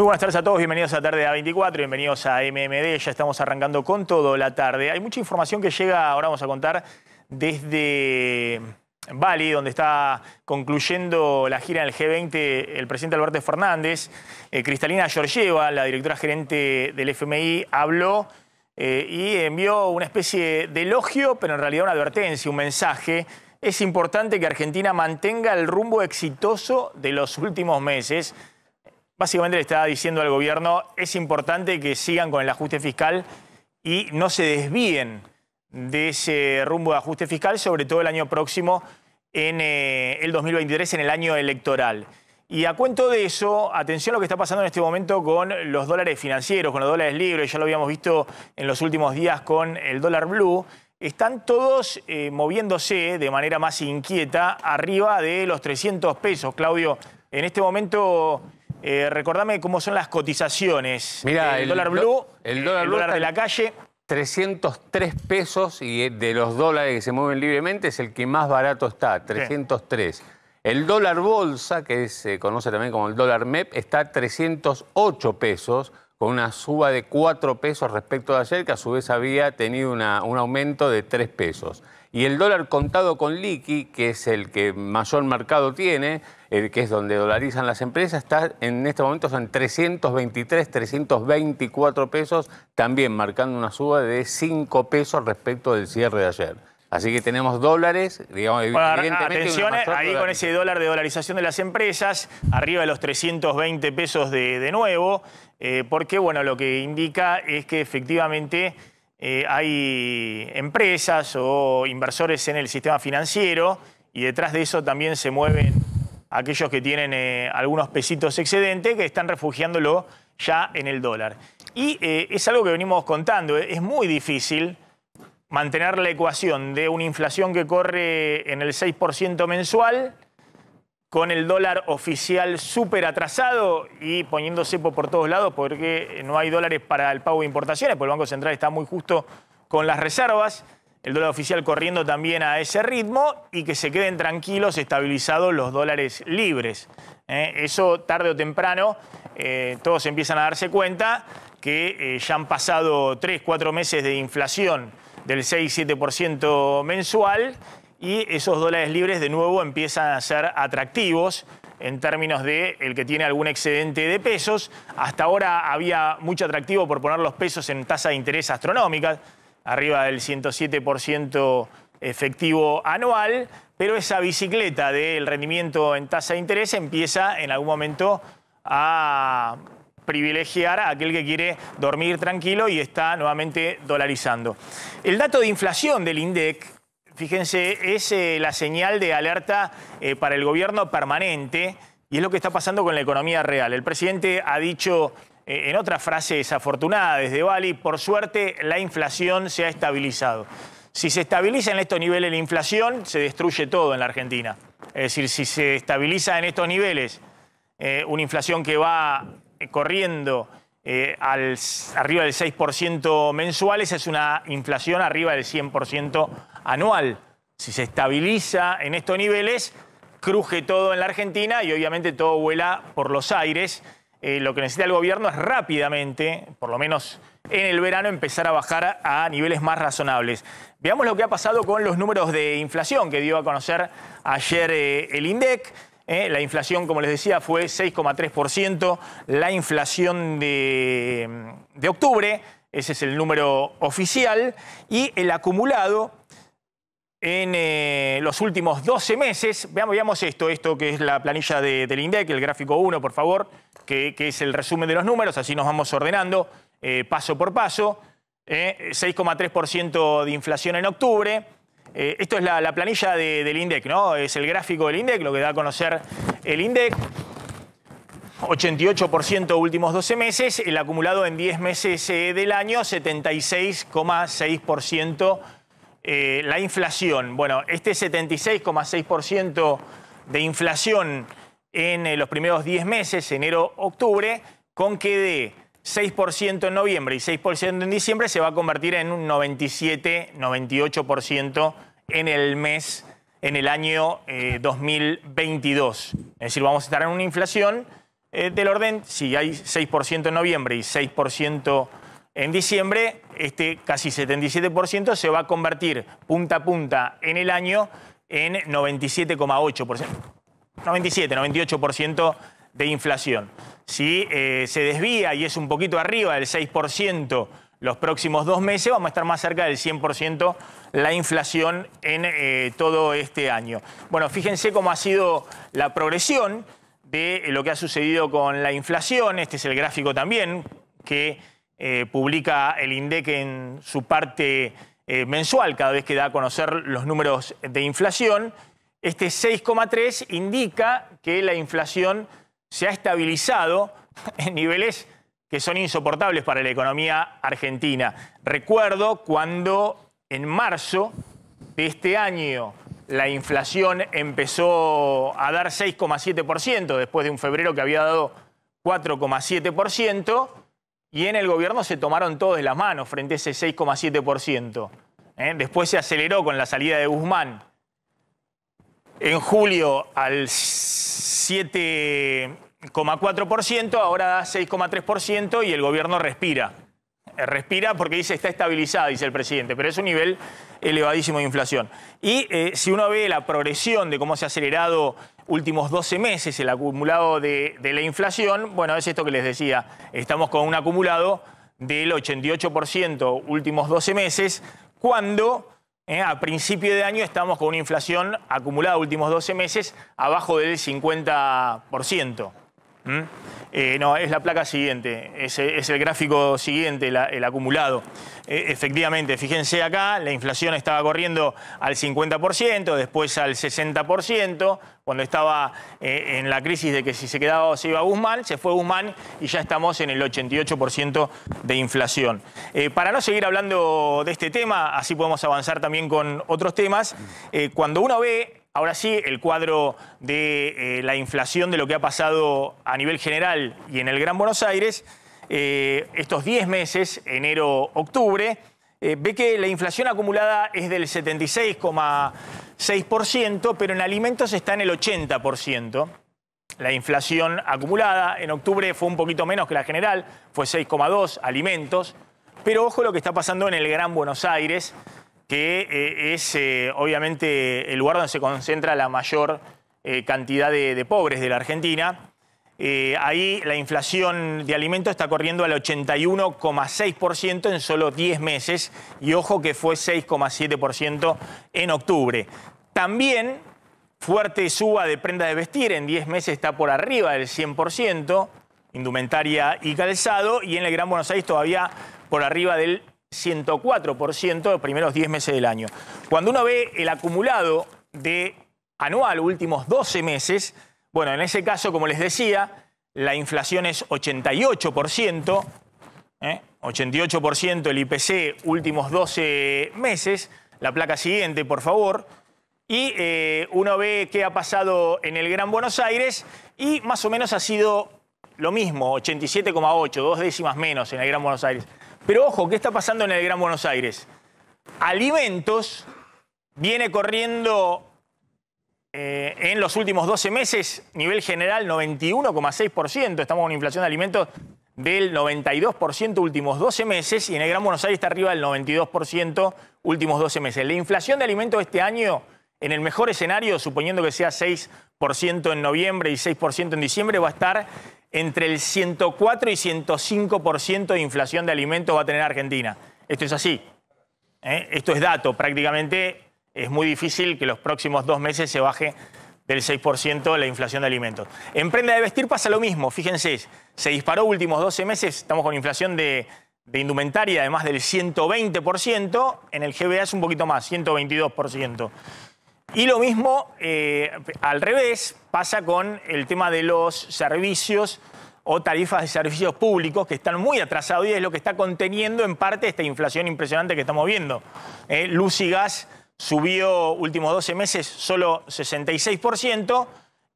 Muy buenas tardes a todos, bienvenidos a Tarde A24, bienvenidos a MMD, ya estamos arrancando con todo la tarde. Hay mucha información que llega, ahora vamos a contar, desde Bali, donde está concluyendo la gira en el G20 el presidente Alberto Fernández. Eh, Cristalina Georgieva, la directora gerente del FMI, habló eh, y envió una especie de elogio, pero en realidad una advertencia, un mensaje. Es importante que Argentina mantenga el rumbo exitoso de los últimos meses básicamente le está diciendo al gobierno, es importante que sigan con el ajuste fiscal y no se desvíen de ese rumbo de ajuste fiscal, sobre todo el año próximo, en eh, el 2023, en el año electoral. Y a cuento de eso, atención a lo que está pasando en este momento con los dólares financieros, con los dólares libres, ya lo habíamos visto en los últimos días con el dólar blue, están todos eh, moviéndose de manera más inquieta arriba de los 300 pesos. Claudio, en este momento eh, recordame cómo son las cotizaciones. Mira, el, dólar blue, el dólar, de la calle. 303 pesos y de los dólares que se mueven libremente es el que más barato está, 303. El dólar bolsa, que se conoce también como el dólar MEP, está a 308 pesos, con una suba de 4 pesos respecto de ayer, que a su vez había tenido un aumento de 3 pesos. Y el dólar contado con liqui, que es el que mayor mercado tiene, el que es donde dolarizan las empresas, está en este momento en 323, 324 pesos, también marcando una suba de 5 pesos respecto del cierre de ayer. Así que tenemos dólares, digamos, evidentemente... Atención, ahí con ese dólar de dolarización de las empresas, arriba de los 320 pesos de, nuevo, eh, porque, bueno, lo que indica es que efectivamente eh, hay empresas o inversores en el sistema financiero y detrás de eso también se mueven aquellos que tienen eh, algunos pesitos excedentes que están refugiándolo ya en el dólar. Y eh, es algo que venimos contando, es muy difícil mantener la ecuación de una inflación que corre en el 6% mensual con el dólar oficial súper atrasado y poniéndose por todos lados porque no hay dólares para el pago de importaciones, porque el Banco Central está muy justo con las reservas, el dólar oficial corriendo también a ese ritmo y que se queden tranquilos, estabilizados los dólares libres. Eh, eso tarde o temprano eh, todos empiezan a darse cuenta que eh, ya han pasado tres, cuatro meses de inflación del 6-7% mensual y esos dólares libres de nuevo empiezan a ser atractivos en términos de el que tiene algún excedente de pesos. Hasta ahora había mucho atractivo por poner los pesos en tasa de interés astronómica, arriba del 107% efectivo anual, pero esa bicicleta del rendimiento en tasa de interés empieza en algún momento a privilegiar a aquel que quiere dormir tranquilo y está nuevamente dolarizando. El dato de inflación del INDEC, fíjense, es eh, la señal de alerta eh, para el gobierno permanente y es lo que está pasando con la economía real. El presidente ha dicho eh, en otra frase desafortunada desde Bali, por suerte la inflación se ha estabilizado. Si se estabiliza en estos niveles la inflación, se destruye todo en la Argentina. Es decir, si se estabiliza en estos niveles una inflación que va corriendo arriba del 6% mensual, es una inflación arriba del 100% anual. Si se estabiliza en estos niveles, cruje todo en la Argentina y obviamente todo vuela por los aires. Eh, lo que necesita el gobierno es rápidamente, por lo menos en el verano, empezar a bajar a niveles más razonables. Veamos lo que ha pasado con los números de inflación que dio a conocer ayer eh, el INDEC. Eh. la inflación, como les decía, fue 6,3%. La inflación de, de octubre, ese es el número oficial. Y el acumulado en eh, los últimos 12 meses. Veamos, esto, esto que es la planilla del INDEC, el gráfico 1, por favor, que, es el resumen de los números, así nos vamos ordenando eh, paso por paso. 6,3% eh, de inflación en octubre. esto es la, planilla del INDEC, ¿no? Es el gráfico del INDEC, lo que da a conocer el INDEC. 88% últimos 12 meses, el acumulado en 10 meses del año, 76,6% eh, la inflación, bueno, este 76,6% de inflación en eh, los primeros 10 meses, enero-octubre, con que de 6% en noviembre y 6% en diciembre se va a convertir en un 97-98% en el mes, en el año 2022. Eh, es decir, vamos a estar en una inflación del orden, si hay 6% en noviembre y 6% en diciembre este casi 77% se va a convertir punta a punta en el año en 97,8%, 97, 98% de inflación. Si eh, se desvía y es un poquito arriba del 6% los próximos dos meses, vamos a estar más cerca del 100% la inflación en eh, todo este año. Bueno, fíjense cómo ha sido la progresión de lo que ha sucedido con la inflación. Este es el gráfico también que eh, publica el INDEC en su parte eh, mensual, cada vez que da a conocer los números de inflación, este 6,3 indica que la inflación se ha estabilizado en niveles que son insoportables para la economía argentina. Recuerdo cuando en marzo de este año la inflación empezó a dar 6,7%, después de un febrero que había dado 4,7%, y en el gobierno se tomaron todos las manos frente a ese 6,7%. ¿eh? Después se aceleró con la salida de Guzmán. En julio al 7,4%, ahora da 6,3% y el gobierno respira. Eh, respira porque dice está estabilizada, dice el presidente, pero es un nivel elevadísimo de inflación. Y eh, si uno ve la progresión de cómo se ha acelerado últimos 12 meses, el acumulado de, la inflación, bueno, es esto que les decía, estamos con un acumulado del 88% últimos 12 meses, cuando eh, a principio de año estamos con una inflación acumulada últimos 12 meses abajo del 50%. ¿Mm? Eh, no, es la placa siguiente, es, el gráfico siguiente, el acumulado. E, efectivamente, fíjense acá, la inflación estaba corriendo al 50%, después al 60%, cuando estaba eh, en la crisis de que si se quedaba o se iba Guzmán, se fue Guzmán y ya estamos en el 88% de inflación. Eh, para no seguir hablando de este tema, así podemos avanzar también con otros temas, cuando uno ve Ahora sí, el cuadro de eh, la inflación de lo que ha pasado a nivel general y en el Gran Buenos Aires, eh, estos 10 meses, enero-octubre, eh, ve que la inflación acumulada es del 76,6%, pero en alimentos está en el 80%. La inflación acumulada en octubre fue un poquito menos que la general, fue 6,2 alimentos, pero ojo lo que está pasando en el Gran Buenos Aires, que eh, es eh, obviamente el lugar donde se concentra la mayor eh, cantidad de, de, pobres de la Argentina. ahí la inflación de alimentos está corriendo al 81,6% en solo 10 meses y ojo que fue 6,7% en octubre. También fuerte suba de prenda de vestir, en 10 meses está por arriba del 100%, indumentaria y calzado, y en el Gran Buenos Aires todavía por arriba del 104% de los primeros 10 meses del año. Cuando uno ve el acumulado de anual, últimos 12 meses, bueno, en ese caso, como les decía, la inflación es 88%, 88% ¿eh? el IPC últimos 12 meses, la placa siguiente, por favor, y eh, uno ve qué ha pasado en el Gran Buenos Aires y más o menos ha sido lo mismo, 87,8, dos décimas menos en el Gran Buenos Aires. Pero ojo, ¿qué está pasando en el Gran Buenos Aires? Alimentos viene corriendo eh, en los últimos 12 meses, nivel general 91,6%. Estamos con inflación de alimentos del 92% últimos 12 meses y en el Gran Buenos Aires está arriba del 92% últimos 12 meses. La inflación de alimentos este año, en el mejor escenario, suponiendo que sea 6% en noviembre y 6% en diciembre, va a estar entre el 104 y 105% de inflación de alimentos va a tener Argentina. Esto es así. ¿eh? Esto es dato. Prácticamente es muy difícil que los próximos dos meses se baje del 6% la inflación de alimentos. En prenda de vestir pasa lo mismo. Fíjense, se disparó últimos 12 meses, estamos con inflación de, de indumentaria, además del 120%, en el GBA es un poquito más, 122%. Y lo mismo, eh, al revés, pasa con el tema de los servicios o tarifas de servicios públicos que están muy atrasados y es lo que está conteniendo en parte esta inflación impresionante que estamos viendo. Eh, luz y gas subió últimos 12 meses solo 66%,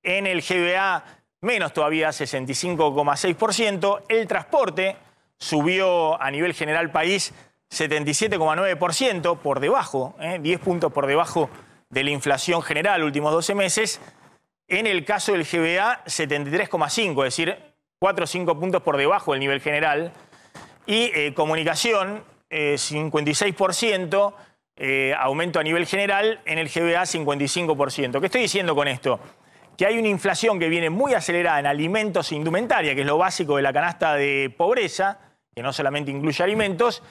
en el GBA menos todavía 65,6%, el transporte subió a nivel general país 77,9%, por debajo, 10 eh, puntos por debajo de la inflación general, últimos 12 meses, en el caso del GBA 73,5, es decir, 4 o 5 puntos por debajo del nivel general, y eh, comunicación 56%, eh, eh, aumento a nivel general, en el GBA 55%. ¿Qué estoy diciendo con esto? Que hay una inflación que viene muy acelerada en alimentos e indumentaria, que es lo básico de la canasta de pobreza, que no solamente incluye alimentos,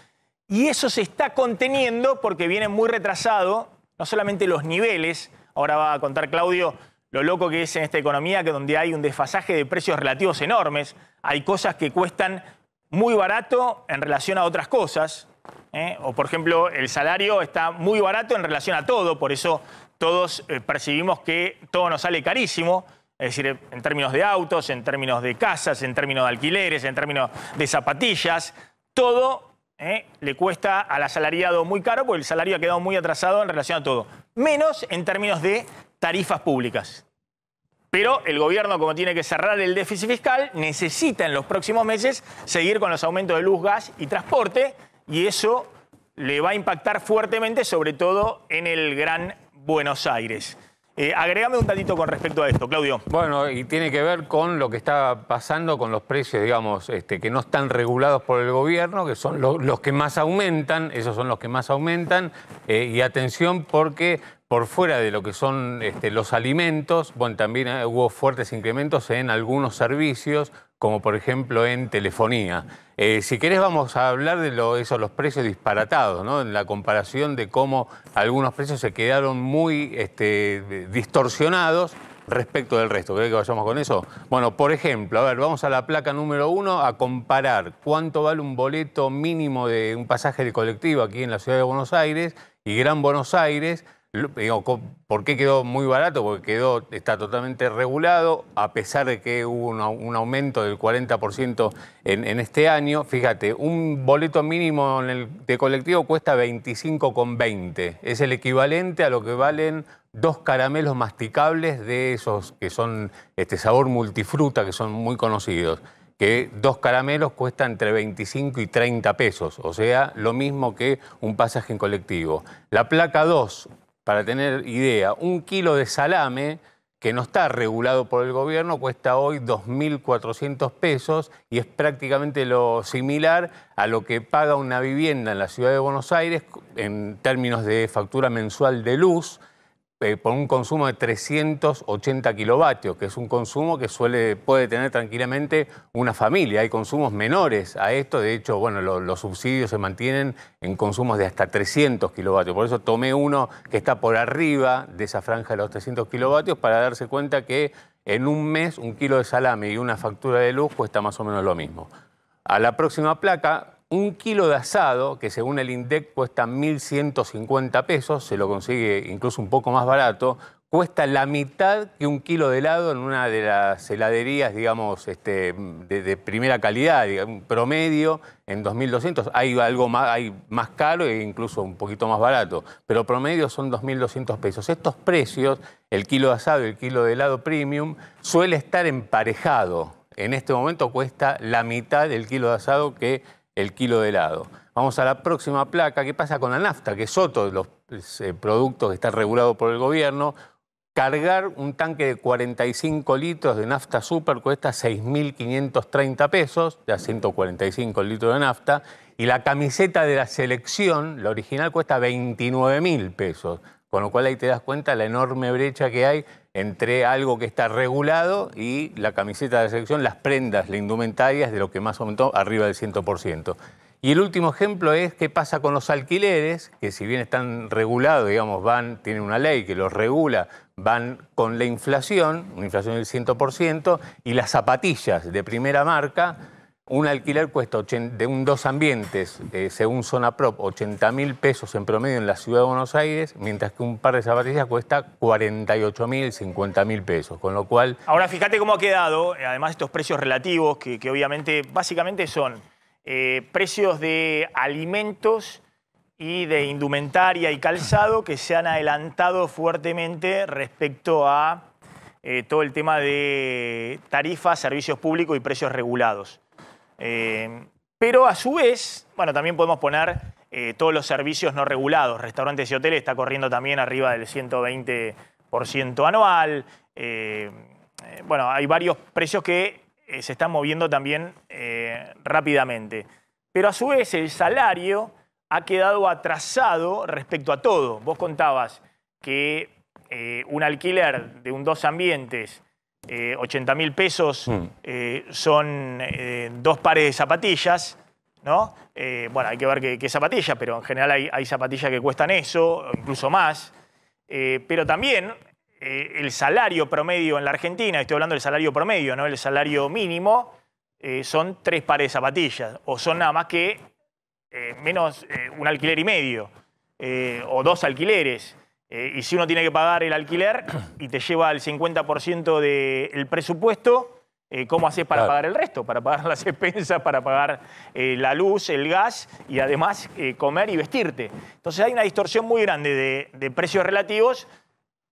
y eso se está conteniendo porque viene muy retrasado no solamente los niveles, ahora va a contar Claudio lo loco que es en esta economía, que donde hay un desfasaje de precios relativos enormes, hay cosas que cuestan muy barato en relación a otras cosas, ¿eh? o por ejemplo el salario está muy barato en relación a todo, por eso todos eh, percibimos que todo nos sale carísimo, es decir, en términos de autos, en términos de casas, en términos de alquileres, en términos de zapatillas, todo ¿eh? le cuesta al asalariado muy caro porque el salario ha quedado muy atrasado en relación a todo. Menos en términos de tarifas públicas. Pero el gobierno, como tiene que cerrar el déficit fiscal, necesita en los próximos meses seguir con los aumentos de luz, gas y transporte, y eso le va a impactar fuertemente, sobre todo en el Gran Buenos Aires. Eh, agregame un tantito con respecto a esto, Claudio. Bueno, y tiene que ver con lo que está pasando con los precios, digamos, este, que no están regulados por el gobierno, que son los que más aumentan, esos son los que más aumentan. Eh, y atención porque por fuera de lo que son este, los alimentos, bueno, también eh, hubo fuertes incrementos en algunos servicios, como por ejemplo en telefonía. Eh, si querés vamos a hablar de lo, eso, los precios disparatados, ¿no? en la comparación de cómo algunos precios se quedaron muy este, distorsionados respecto del resto. ¿Querés que vayamos con eso? Bueno, por ejemplo, a ver, vamos a la placa número uno a comparar cuánto vale un boleto mínimo de un pasaje de colectivo aquí en la Ciudad de Buenos Aires y Gran Buenos Aires eh, ¿Por qué quedó muy barato? Porque quedó, está totalmente regulado, a pesar de que hubo un, aumento del 40% en, este año. Fíjate, un boleto mínimo de colectivo cuesta 25,20. Es el equivalente a lo que valen dos caramelos masticables de esos que son este sabor multifruta, que son muy conocidos. Que dos caramelos cuestan entre 25 y 30 pesos, o sea, lo mismo que un pasaje en colectivo. La placa 2, para tener idea, un kilo de salame que no está regulado por el gobierno, cuesta hoy 2.400 pesos y es prácticamente lo similar a lo que paga una vivienda en la ciudad de Buenos Aires en términos de factura mensual de luz. Eh, por un consumo de 380 kilovatios, que es un consumo que suele, puede tener tranquilamente una familia. Hay consumos menores a esto, de hecho, bueno, los subsidios se mantienen en consumos de hasta 300 kilovatios. Por eso tomé uno que está por arriba de esa franja de los 300 kilovatios para darse cuenta que en un mes un kilo de salame y una factura de luz cuesta más o menos lo mismo. A la próxima placa un kilo de asado, que según el INDEC cuesta 1.150 pesos, se lo consigue incluso un poco más barato, cuesta la mitad que un kilo de helado en una de las heladerías, digamos, este, de, primera calidad, promedio, en 2.200. Hay algo más, hay más caro e incluso un poquito más barato, pero promedio son 2.200 pesos. Estos precios, el kilo de asado y el kilo de helado premium, suele estar emparejado. En este momento cuesta la mitad del kilo de asado que el kilo de helado. Vamos a la próxima placa. ¿Qué pasa con la nafta? Que es otro de los eh, productos que está regulado por el gobierno. Cargar un tanque de 45 litros de nafta super cuesta 6.530 pesos, ya 145 litros de nafta, y la camiseta de la selección, la original, cuesta 29.000 pesos, con lo cual ahí te das cuenta la enorme brecha que hay entre algo que está regulado y la camiseta de selección, las prendas, la indumentaria, es de lo que más aumentó, arriba del 100%. Y el último ejemplo es qué pasa con los alquileres, que si bien están regulados, digamos, van, tienen una ley que los regula, van con la inflación, una inflación del 100%, y las zapatillas de primera marca un alquiler cuesta de un dos ambientes, eh, según Zona Prop, 80 mil pesos en promedio en la ciudad de Buenos Aires, mientras que un par de zapatillas cuesta 48 mil, 50 mil pesos. Con lo cual. Ahora fíjate cómo ha quedado, eh, además estos precios relativos, que, obviamente básicamente son eh, precios de alimentos y de indumentaria y calzado que se han adelantado fuertemente respecto a todo el tema de tarifas, servicios públicos y precios regulados. Eh, pero a su vez, bueno, también podemos poner eh, todos los servicios no regulados. Restaurantes y hoteles está corriendo también arriba del 120% anual. Eh, bueno, hay varios precios que se están moviendo también rápidamente. Pero a su vez, el salario ha quedado atrasado respecto a todo. Vos contabas que un alquiler de un dos ambientes 80 eh, mil pesos mm. eh, son eh, dos pares de zapatillas, ¿no? bueno, hay que ver qué, zapatillas, pero en general hay, zapatillas que cuestan eso, incluso más. pero también el salario promedio en la Argentina, estoy hablando del salario promedio, ¿no? El salario mínimo son tres pares de zapatillas, o son nada más que menos un alquiler y medio, o dos alquileres. Eh, y si uno tiene que pagar el alquiler y te lleva el 50% del presupuesto, eh, ¿cómo haces para pagar el resto? Para pagar las expensas, para pagar eh, la luz, el gas y además comer y vestirte. Entonces hay una distorsión muy grande de, precios relativos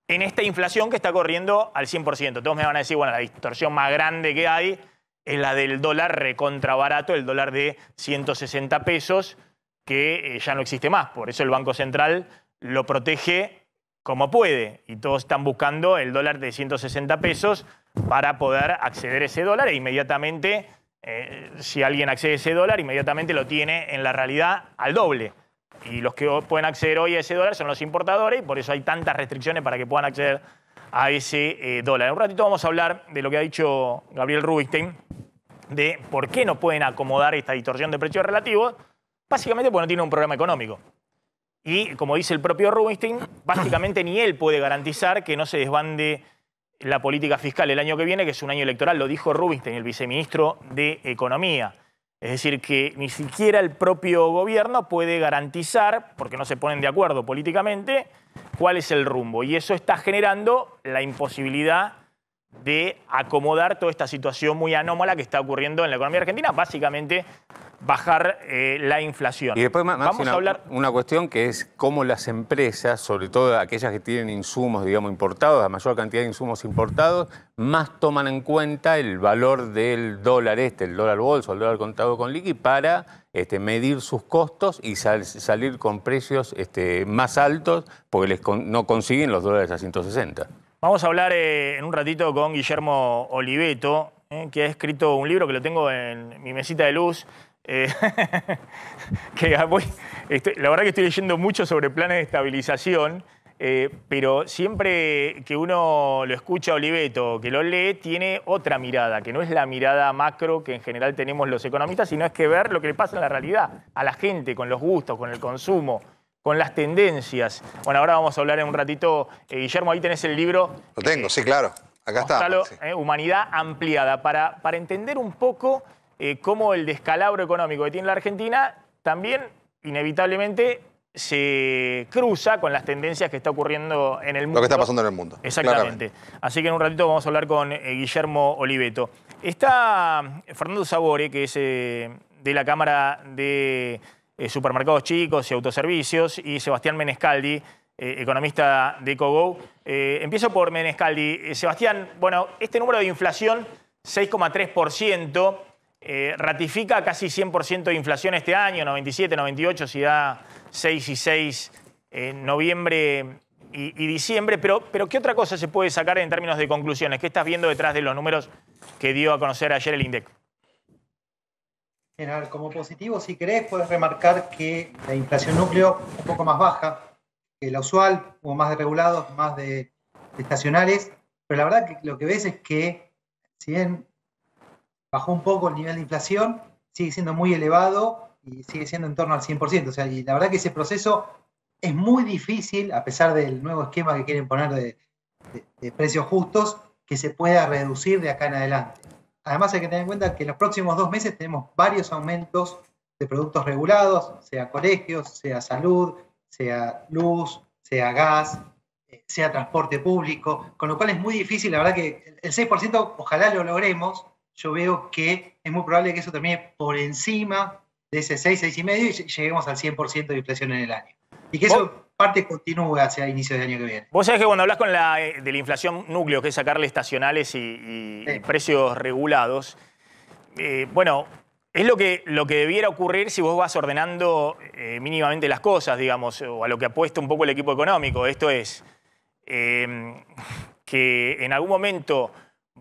en esta inflación que está corriendo al 100%. Todos me van a decir, bueno, la distorsión más grande que hay es la del dólar recontra barato, el dólar de 160 pesos, que ya no existe más. Por eso el Banco Central lo protege como puede. Y todos están buscando el dólar de 160 pesos para poder acceder a ese dólar e inmediatamente, eh, si alguien accede a ese dólar, inmediatamente lo tiene en la realidad al doble. Y los que pueden acceder hoy a ese dólar son los importadores y por eso hay tantas restricciones para que puedan acceder a ese eh, dólar. En un ratito vamos a hablar de lo que ha dicho Gabriel Rubinstein, de por qué no pueden acomodar esta distorsión de precios relativos, básicamente porque no tiene un programa económico. Y como dice el propio Rubinstein, básicamente ni él puede garantizar que no se desbande la política fiscal el año que viene, que es un año electoral, lo dijo Rubinstein, el viceministro de Economía. Es decir, que ni siquiera el propio gobierno puede garantizar, porque no se ponen de acuerdo políticamente, cuál es el rumbo. Y eso está generando la imposibilidad de acomodar toda esta situación muy anómala que está ocurriendo en la economía argentina, básicamente bajar eh, la inflación. Y después, Vamos a hablar... una cuestión que es cómo las empresas, sobre todo aquellas que tienen insumos, digamos, importados, la mayor cantidad de insumos importados, más toman en cuenta el valor del dólar este, el dólar bolso, el dólar contado con liqui, para este, medir sus costos y salir con precios este, más altos, porque no consiguen los dólares a 160. Vamos a hablar eh, en un ratito con Guillermo Oliveto, eh, que ha escrito un libro que lo tengo en mi mesita de luz. Eh, que ah, la verdad que estoy leyendo mucho sobre planes de estabilización, pero siempre que uno lo escucha a Oliveto, que lo lee, tiene otra mirada, que no es la mirada macro que en general tenemos los economistas, sino es que ver lo que le pasa en la realidad, a la gente, con los gustos, con el consumo con las tendencias. Bueno, ahora vamos a hablar en un ratito. Eh, Guillermo, ahí tenés el libro. Lo tengo, sí, claro. Acá está. Eh, Humanidad ampliada, para, para entender un poco eh, cómo el descalabro económico que tiene la Argentina también inevitablemente se cruza con las tendencias que está ocurriendo en el mundo. Lo que está pasando en el mundo. Exactamente. Así que en un ratito vamos a hablar con Guillermo Oliveto. Está Fernando Sabore, que es de la Cámara de eh, supermercados chicos y autoservicios, y Sebastián Menescaldi, eh, economista de EcoGo. Eh, empiezo por Menescaldi. Sebastián, bueno, este número de inflación, 6,3%, ratifica casi 100% de inflación este año, 97, 98, si da 6 y 6 en noviembre y, diciembre, pero, pero ¿qué otra cosa se puede sacar en términos de conclusiones? ¿Qué estás viendo detrás de los números que dio a conocer ayer el INDEC? general como positivo. Si querés, puedes remarcar que la inflación núcleo es un poco más baja que la usual, o más de regulados, más de, estacionales, pero la verdad que lo que ves es que, si bien bajó un poco el nivel de inflación, sigue siendo muy elevado y sigue siendo en torno al 100%. O sea, y la verdad que ese proceso es muy difícil, a pesar del nuevo esquema que quieren poner de precios justos, que se pueda reducir de acá en adelante. Además hay que tener en cuenta que en los próximos dos meses tenemos varios aumentos de productos regulados, sea colegios, sea salud, sea luz, sea gas, eh, sea transporte público, con lo cual es muy difícil, la verdad que el 6% ojalá lo logremos, yo veo que es muy probable que eso termine por encima de ese 6, 6,5 y lleguemos al 100% de inflación en el año. Y que eso parte continúe hacia inicio del año que viene. Vos sabés que cuando hablas con la, eh, de la inflación núcleo, que es sacarle estacionales y, precios regulados, eh, bueno, es lo que, lo que debiera ocurrir si vos vas ordenando eh, mínimamente las cosas, digamos, o a lo que apuesta un poco el equipo económico. Esto es em, que en algún momento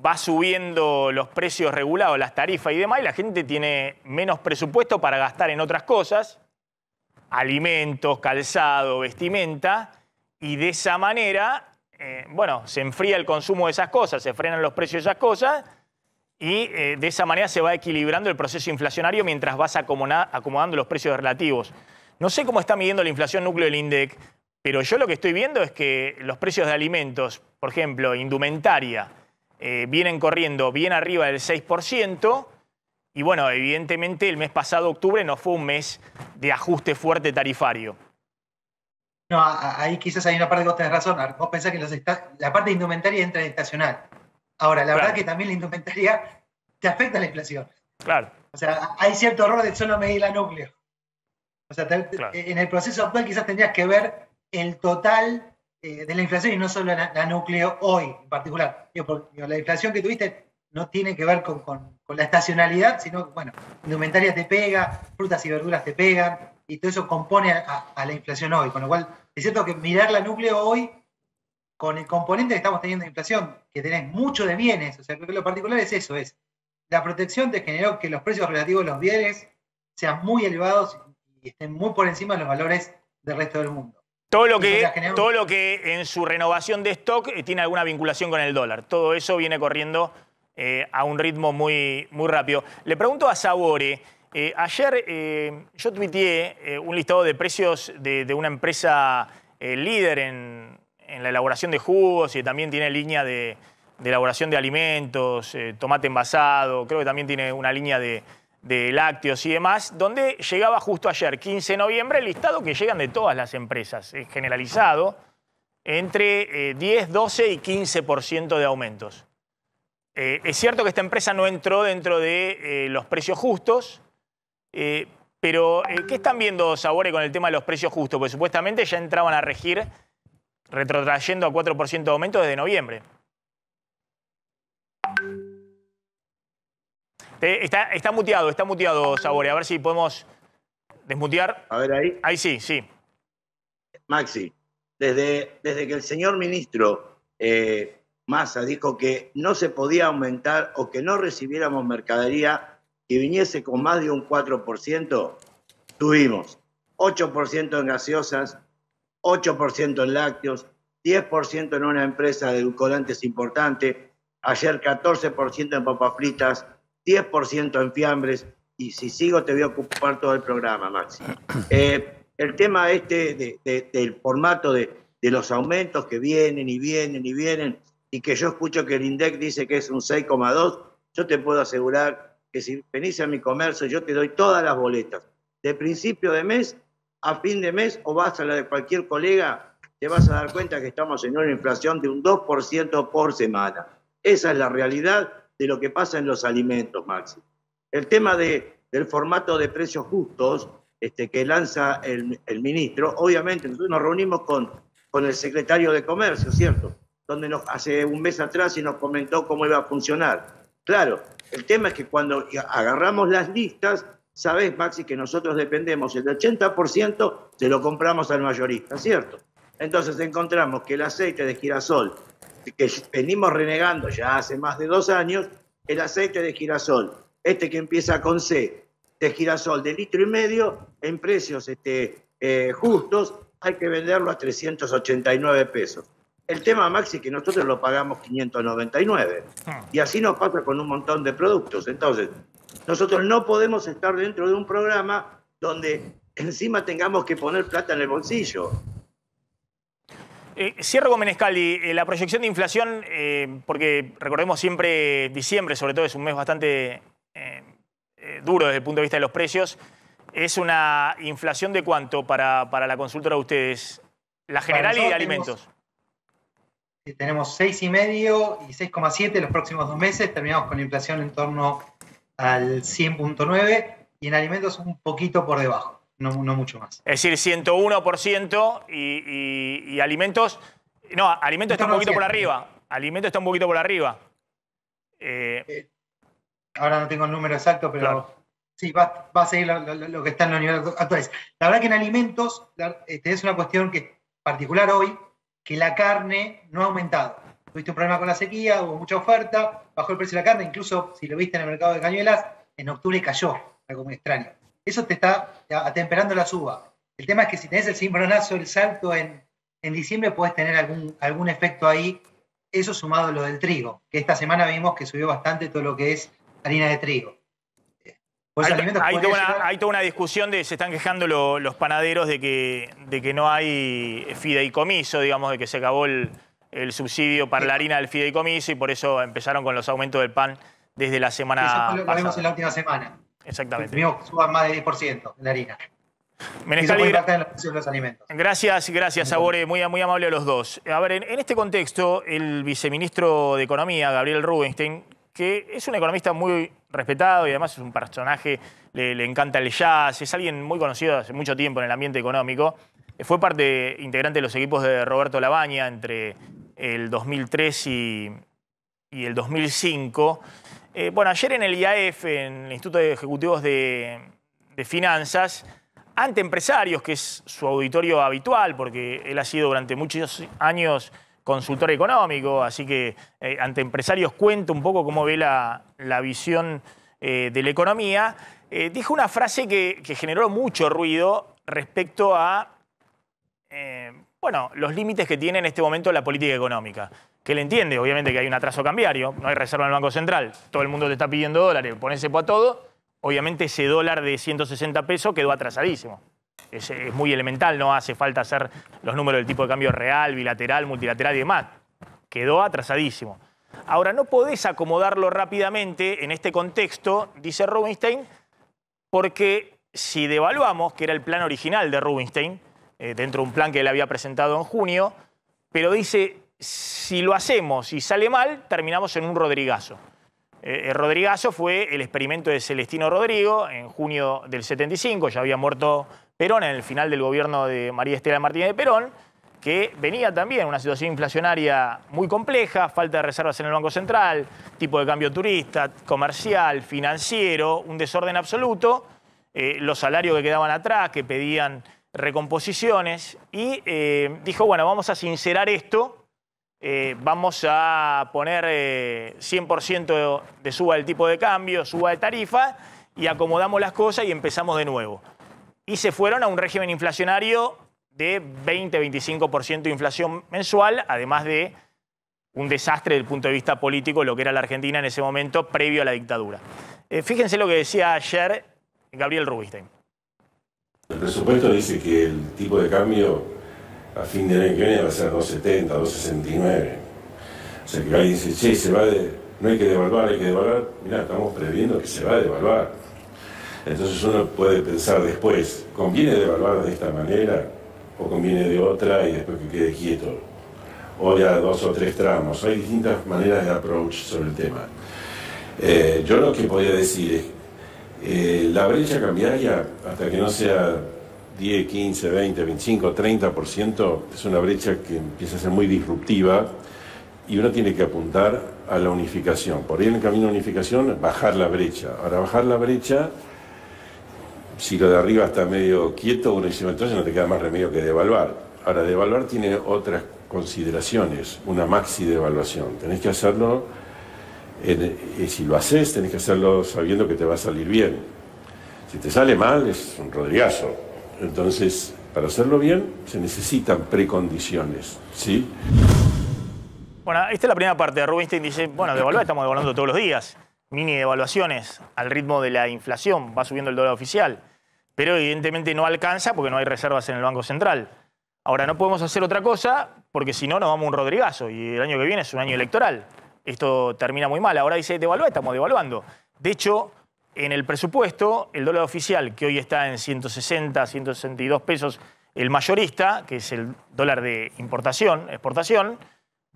va subiendo los precios regulados, las tarifas y demás, y la gente tiene menos presupuesto para gastar en otras cosas alimentos, calzado, vestimenta, y de esa manera, eh, bueno, se enfría el consumo de esas cosas, se frenan los precios de esas cosas, y eh, de esa manera se va equilibrando el proceso inflacionario mientras vas acomodando los precios relativos. No sé cómo está midiendo la inflación núcleo del INDEC, pero yo lo que estoy viendo es que los precios de alimentos, por ejemplo, indumentaria, eh, vienen corriendo bien arriba del 6%, y bueno, evidentemente el mes pasado, octubre, no fue un mes de ajuste fuerte tarifario. No, ahí quizás hay una parte que vos tenés razón. Vos pensás que la parte de indumentaria entra en estacional. Ahora, la verdad que también la indumentaria te afecta a la inflación. Claro. O sea, hay cierto error de solo medir la núcleo. O sea, en el proceso actual quizás tendrías que ver el total eh, de la inflación y no solo la, núcleo hoy en particular. la inflación que tuviste no tiene que ver con con la estacionalidad, sino que, bueno, indumentaria te pega, frutas y verduras te pegan, y todo eso compone a, la inflación hoy. Con lo cual, es cierto que mirar la núcleo hoy, con el componente que estamos teniendo de inflación, que tenés mucho de bienes, o sea, lo particular es eso, es la protección de generó que los precios relativos de los bienes sean muy elevados y estén muy por encima de los valores del resto del mundo. Todo lo, que, todo lo que en su renovación de stock eh, tiene alguna vinculación con el dólar. Todo eso viene corriendo eh, a un ritmo muy, muy rápido. Le pregunto a Sabore. Eh, ayer eh, yo tuiteé un listado de precios de, una empresa líder en, la elaboración de jugos y también tiene línea de, elaboración de alimentos, tomate envasado, creo que también tiene una línea de, lácteos y demás, donde llegaba justo ayer, 15 de noviembre, el listado que llegan de todas las empresas, generalizado, entre 10, 12 y 15% de aumentos. Eh, es cierto que esta empresa no entró dentro de eh, los precios justos, eh, pero ¿qué están viendo Sabore con el tema de los precios justos? Pues supuestamente ya entraban a regir retrotrayendo a 4% de aumento desde noviembre. Está, muteado, está muteado Sabore. A ver si podemos desmutear. A ver ahí. Ahí sí, sí. Maxi, desde, desde que el señor ministro Massa dijo que no se podía aumentar o que no recibiéramos mercadería que viniese con más de un 4%, tuvimos 8% en gaseosas, 8% en lácteos, 10% en una empresa de edulcorantes importante, ayer 14% en papas fritas, 10% en fiambres, y si sigo te voy a ocupar todo el programa, Maxi. Eh, el tema este del formato de, los aumentos que vienen y vienen y vienen, y que yo escucho que el INDEC dice que es un 6,2, yo te puedo asegurar que si venís a mi comercio, yo te doy todas las boletas. De principio de mes a fin de mes, o vas a la de cualquier colega, te vas a dar cuenta que estamos en una inflación de un 2% por semana. Esa es la realidad de lo que pasa en los alimentos, Maxi. El tema del formato de precios justos este, que lanza el, ministro, obviamente nosotros nos reunimos con, con el secretario de Comercio, ¿cierto? donde nos, hace un mes atrás y nos comentó cómo iba a funcionar. Claro, el tema es que cuando agarramos las listas, sabes, Maxi, que nosotros dependemos el 80% se lo compramos al mayorista, ¿cierto? Entonces encontramos que el aceite de girasol, que venimos renegando ya hace más de dos años, el aceite de girasol, este que empieza con C, de girasol de litro y medio, en precios este, eh, justos, hay que venderlo a 389 pesos. El tema, Maxi, es que nosotros lo pagamos 599. Ah. Y así nos pasa con un montón de productos. Entonces, nosotros no podemos estar dentro de un programa donde encima tengamos que poner plata en el bolsillo. Eh, cierro con Menescali eh, la proyección de inflación, eh, porque recordemos siempre diciembre, sobre todo, es un mes bastante duro desde el punto de vista de los precios. ¿Es una inflación de cuánto para, para la consultora de ustedes? La general y de alimentos tenemos 6,5 y 6,7 los próximos dos meses, terminamos con inflación en torno al 100.9 y en alimentos un poquito por debajo, no, mucho más. Es decir, 101% y, y, alimentos... No, alimentos está un poquito por arriba. Alimentos está un poquito por arriba. Eh, eh, ahora no tengo el número exacto, pero sí, va, a seguir lo, que está en los niveles actuales. La verdad que en alimentos este, es una cuestión que es particular hoy, que la carne no ha aumentado. Tuviste un problema con la sequía, hubo mucha oferta, bajó el precio de la carne, incluso si lo viste en el mercado de cañuelas, en octubre cayó, algo muy extraño. Eso te está atemperando la suba. El tema es que si tenés el cimbronazo, el salto en, diciembre, puedes tener algún, algún efecto ahí. Eso sumado a lo del trigo, que esta semana vimos que subió bastante todo lo que es harina de trigo. Hay, toda una, discusión de, se están quejando los panaderos de que, de que no hay fideicomiso, digamos, de que se acabó el, subsidio para la harina del fideicomiso y por eso empezaron con los aumentos del pan desde la semana Eso fue lo que pasada. vimos en la última semana. Exactamente. suban más de 10% en la harina. Menescal, y los alimentos. Gracias, gracias, Sabore. Muy, muy amable a los dos. A ver, en, en, este contexto, el viceministro de Economía, Gabriel Rubinstein, que es un economista muy respetado y además es un personaje, le, encanta el jazz, es alguien muy conocido hace mucho tiempo en el ambiente económico. Fue parte integrante de los equipos de Roberto Labaña entre el 2003 y, el 2005. Eh, bueno, ayer en el IAF, en el Instituto de Ejecutivos de Finanzas, ante empresarios, que es su auditorio habitual, porque él ha sido durante muchos años consultor económico, así que eh, ante empresarios cuento un poco cómo ve la, visión eh, de la economía. Eh, dijo una frase que, generó mucho ruido respecto a bueno, los límites que tiene en este momento la política económica. Que le entiende, obviamente, que hay un atraso cambiario, no hay reserva en el Banco Central, todo el mundo te está pidiendo dólares, pones cepo a todo, obviamente ese dólar de 160 pesos quedó atrasadísimo es, muy elemental, no hace falta hacer los números del tipo de cambio real, bilateral, multilateral y demás. Quedó atrasadísimo. Ahora, no podés acomodarlo rápidamente en este contexto, dice Rubinstein, porque si devaluamos, que era el plan original de Rubinstein, eh, dentro de un plan que él había presentado en junio, pero dice, si lo hacemos y sale mal, terminamos en un Rodrigazo. Eh, el Rodrigazo fue el experimento de Celestino Rodrigo en junio del 75, ya había muerto Perón, en el final del gobierno de María Estela Martínez de Perón, que venía también una situación inflacionaria muy compleja, falta de reservas en el Banco Central, tipo de cambio turista, comercial, financiero, un desorden absoluto, eh, los salarios que quedaban atrás, que pedían recomposiciones, y eh, dijo, bueno, vamos a sincerar esto, eh, vamos a poner 100% de suba del tipo de cambio, suba de tarifa, y acomodamos las cosas y empezamos de nuevo y se fueron a un régimen inflacionario de 20-25% de inflación mensual, además de un desastre desde el punto de vista político lo que era la Argentina en ese momento previo a la dictadura. Eh, fíjense lo que decía ayer Gabriel Rubinstein. El presupuesto dice que el tipo de cambio a fin de año que viene va a ser 2.70, 2.69. O sea que alguien dice, che, no hay que devaluar, hay que devaluar. Mirá, estamos previendo que se va a devaluar. Entonces uno puede pensar después, ¿conviene devaluar de esta manera o conviene de otra y después que quede quieto? O ya dos o tres tramos. Hay distintas maneras de approach sobre el tema. Eh, yo lo que podría decir es, eh, la brecha cambiaria, hasta que no sea 10, 15, 20, 25, 30%, es una brecha que empieza a ser muy disruptiva y uno tiene que apuntar a la unificación. Por ir en camino a la unificación, bajar la brecha. Ahora, bajar la brecha si lo de arriba está medio quieto, uno dice, entonces no te queda más remedio que devaluar. Ahora, devaluar tiene otras consideraciones, una maxi devaluación. Tenés que hacerlo, eh, si lo haces, tenés que hacerlo sabiendo que te va a salir bien. Si te sale mal, es un rodrigazo. Entonces, para hacerlo bien, se necesitan precondiciones, ¿sí? Bueno, esta es la primera parte. Rubinstein dice, bueno, devaluar estamos devaluando todos los días. Mini devaluaciones al ritmo de la inflación. Va subiendo el dólar oficial pero evidentemente no alcanza porque no hay reservas en el Banco Central. Ahora, no podemos hacer otra cosa porque si no nos vamos un Rodrigazo y el año que viene es un año electoral. Esto termina muy mal. Ahora dice devalúa, estamos devaluando. De hecho, en el presupuesto, el dólar oficial, que hoy está en 160, 162 pesos, el mayorista, que es el dólar de importación, exportación,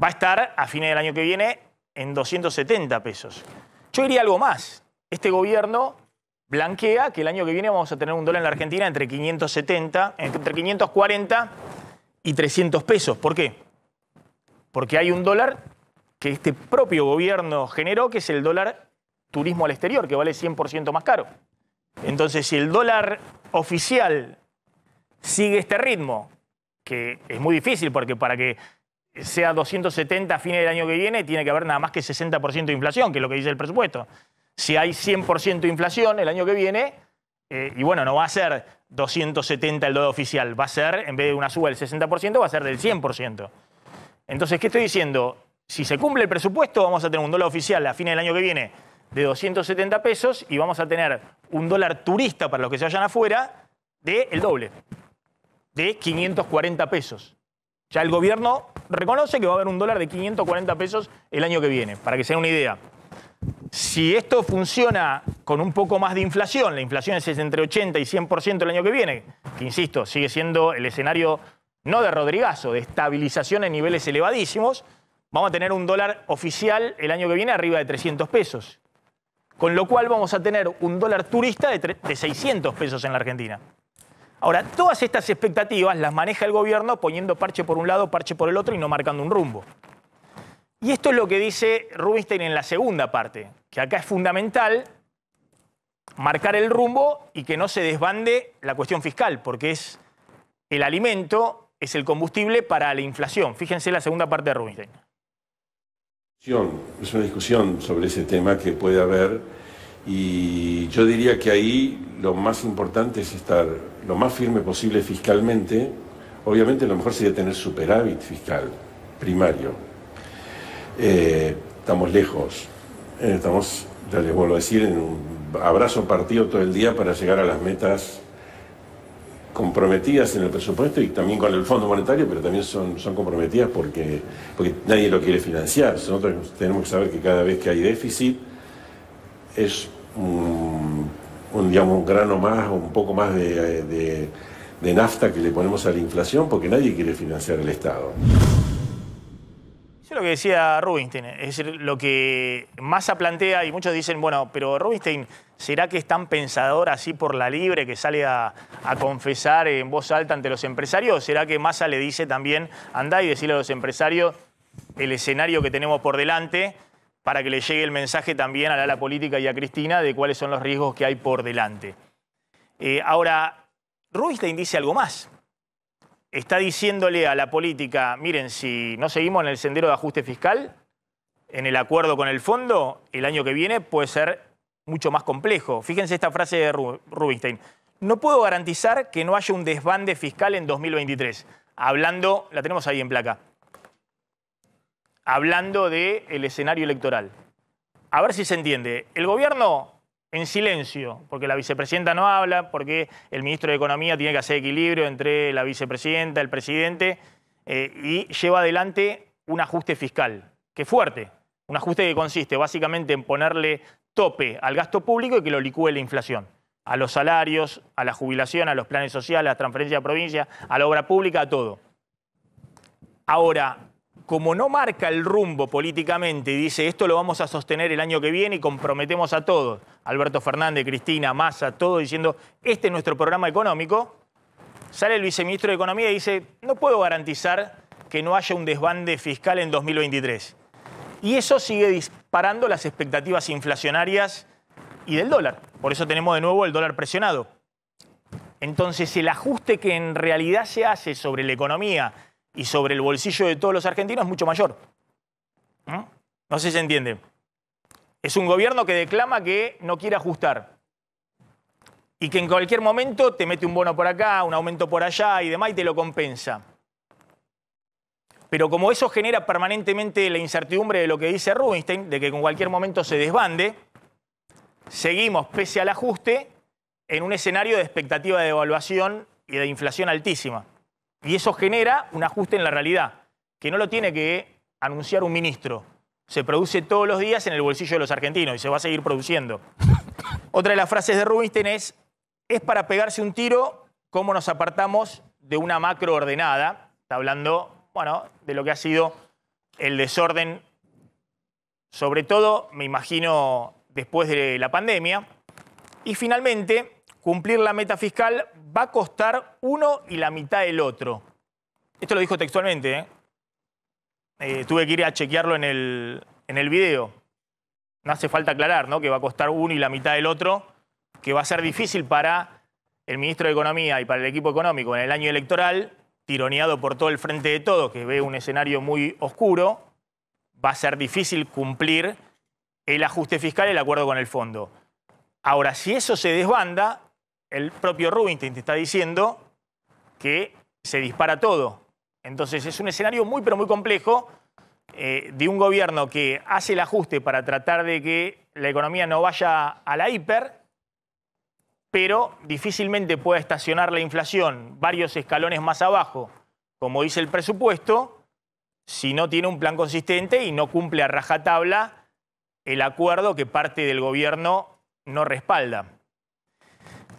va a estar a fines del año que viene en 270 pesos. Yo diría algo más. Este gobierno blanquea que el año que viene vamos a tener un dólar en la Argentina entre 570, entre 540 y 300 pesos. ¿Por qué? Porque hay un dólar que este propio gobierno generó, que es el dólar turismo al exterior, que vale 100% más caro. Entonces, si el dólar oficial sigue este ritmo, que es muy difícil porque para que sea 270 a fines del año que viene, tiene que haber nada más que 60% de inflación, que es lo que dice el presupuesto. Si hay 100% de inflación el año que viene, eh, y bueno, no va a ser 270 el dólar oficial, va a ser, en vez de una suba del 60%, va a ser del 100%. Entonces, ¿qué estoy diciendo? Si se cumple el presupuesto, vamos a tener un dólar oficial a fin del año que viene de 270 pesos y vamos a tener un dólar turista para los que se vayan afuera de el doble, de 540 pesos. Ya el gobierno reconoce que va a haber un dólar de 540 pesos el año que viene, para que se den una idea. Si esto funciona con un poco más de inflación, la inflación es entre 80 y 100% el año que viene, que insisto, sigue siendo el escenario no de Rodrigazo, de estabilización en niveles elevadísimos, vamos a tener un dólar oficial el año que viene arriba de 300 pesos. Con lo cual vamos a tener un dólar turista de, de 600 pesos en la Argentina. Ahora, todas estas expectativas las maneja el gobierno poniendo parche por un lado, parche por el otro y no marcando un rumbo. Y esto es lo que dice Rubinstein en la segunda parte, que acá es fundamental marcar el rumbo y que no se desbande la cuestión fiscal, porque es el alimento, es el combustible para la inflación. Fíjense la segunda parte de Rubinstein. Es una discusión sobre ese tema que puede haber y yo diría que ahí lo más importante es estar lo más firme posible fiscalmente. Obviamente lo mejor sería tener superávit fiscal primario, eh, estamos lejos, eh, estamos, ya les vuelvo a decir, en un abrazo partido todo el día para llegar a las metas comprometidas en el presupuesto y también con el Fondo Monetario, pero también son, comprometidas porque, porque nadie lo quiere financiar. Nosotros tenemos que saber que cada vez que hay déficit es un, digamos, grano más o un poco más de nafta que le ponemos a la inflación porque nadie quiere financiar el Estado lo que decía Rubinstein, es decir, lo que Massa plantea y muchos dicen, bueno, pero Rubinstein, ¿será que es tan pensador así por la libre que sale a, confesar en voz alta ante los empresarios? ¿O será que Massa le dice también, andá y decirle a los empresarios el escenario que tenemos por delante para que le llegue el mensaje también a la política y a Cristina de cuáles son los riesgos que hay por delante? Eh, ahora, Rubinstein dice algo más está diciéndole a la política, miren, si no seguimos en el sendero de ajuste fiscal, en el acuerdo con el fondo, el año que viene puede ser mucho más complejo. Fíjense esta frase de Rubinstein. No puedo garantizar que no haya un desbande fiscal en 2023. Hablando, la tenemos ahí en placa. Hablando del escenario electoral. A ver si se entiende. El gobierno en silencio, porque la vicepresidenta no habla, porque el ministro de Economía tiene que hacer equilibrio entre la vicepresidenta, el presidente, eh, y lleva adelante un ajuste fiscal, que es fuerte, un ajuste que consiste básicamente en ponerle tope al gasto público y que lo licúe la inflación, a los salarios, a la jubilación, a los planes sociales, a las transferencias de provincia, a la obra pública, a todo. Ahora, como no marca el rumbo políticamente y dice esto lo vamos a sostener el año que viene y comprometemos a todos, Alberto Fernández, Cristina, Massa, todos diciendo este es nuestro programa económico, sale el viceministro de Economía y dice no puedo garantizar que no haya un desbande fiscal en 2023. Y eso sigue disparando las expectativas inflacionarias y del dólar. Por eso tenemos de nuevo el dólar presionado. Entonces el ajuste que en realidad se hace sobre la economía y sobre el bolsillo de todos los argentinos es mucho mayor. ¿Mm? No sé si se entiende. Es un gobierno que declama que no quiere ajustar y que en cualquier momento te mete un bono por acá, un aumento por allá y demás y te lo compensa. Pero como eso genera permanentemente la incertidumbre de lo que dice Rubinstein, de que en cualquier momento se desbande, seguimos, pese al ajuste, en un escenario de expectativa de devaluación y de inflación altísima. Y eso genera un ajuste en la realidad, que no lo tiene que anunciar un ministro. Se produce todos los días en el bolsillo de los argentinos y se va a seguir produciendo. Otra de las frases de Rubinstein es, es para pegarse un tiro cómo nos apartamos de una macro ordenada. Está hablando, bueno, de lo que ha sido el desorden, sobre todo, me imagino, después de la pandemia. Y finalmente, cumplir la meta fiscal va a costar uno y la mitad del otro. Esto lo dijo textualmente, ¿eh? Eh, tuve que ir a chequearlo en el, en video. No hace falta aclarar, ¿no? Que va a costar uno y la mitad del otro, que va a ser difícil para el ministro de Economía y para el equipo económico en el año electoral, tironeado por todo el frente de todo, que ve un escenario muy oscuro, va a ser difícil cumplir el ajuste fiscal y el acuerdo con el fondo. Ahora, si eso se desbanda, el propio Rubinstein te está diciendo que se dispara todo. Entonces es un escenario muy, pero muy complejo eh, de un gobierno que hace el ajuste para tratar de que la economía no vaya a la hiper, pero difícilmente pueda estacionar la inflación varios escalones más abajo, como dice el presupuesto, si no tiene un plan consistente y no cumple a rajatabla el acuerdo que parte del gobierno no respalda.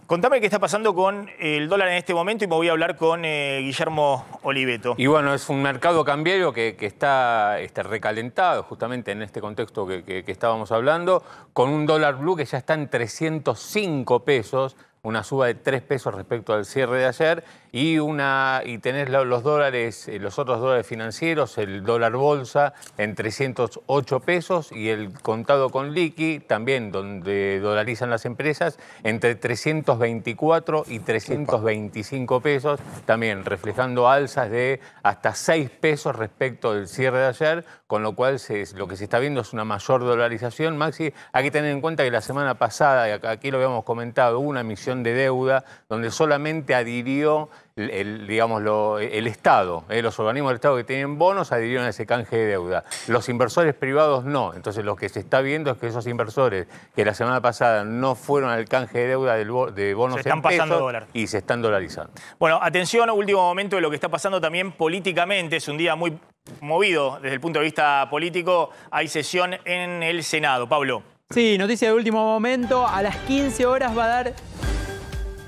Contame qué está pasando con el dólar en este momento y me voy a hablar con eh, Guillermo Oliveto. Y bueno, es un mercado cambiario que, está, recalentado justamente en este contexto que, que estábamos hablando, con un dólar blue que ya está en 305 pesos una suba de 3 pesos respecto al cierre de ayer y, una, y tenés los dólares, eh, los otros dólares financieros, el dólar bolsa en 308 pesos y el contado con liqui, también donde dolarizan las empresas, entre 324 y 325 pesos, también reflejando alzas de hasta 6 pesos respecto del cierre de ayer, con lo cual lo que se está viendo es una mayor dolarización. Maxi, hay que tener en cuenta que la semana pasada, aquí lo habíamos comentado, hubo una emisión de deuda, donde solamente adhirió el, el Estado, eh, los organismos del Estado que tienen bonos adhirieron a ese canje de deuda. Los inversores privados no. Entonces lo que se está viendo es que esos inversores que la semana pasada no fueron al canje de deuda de bonos están en pasando pesos y se están dolarizando. Bueno, atención, último momento de lo que está pasando también políticamente. Es un día muy movido desde el punto de vista político. Hay sesión en el Senado. Pablo. Sí, noticia de último momento. A las 15 horas va a dar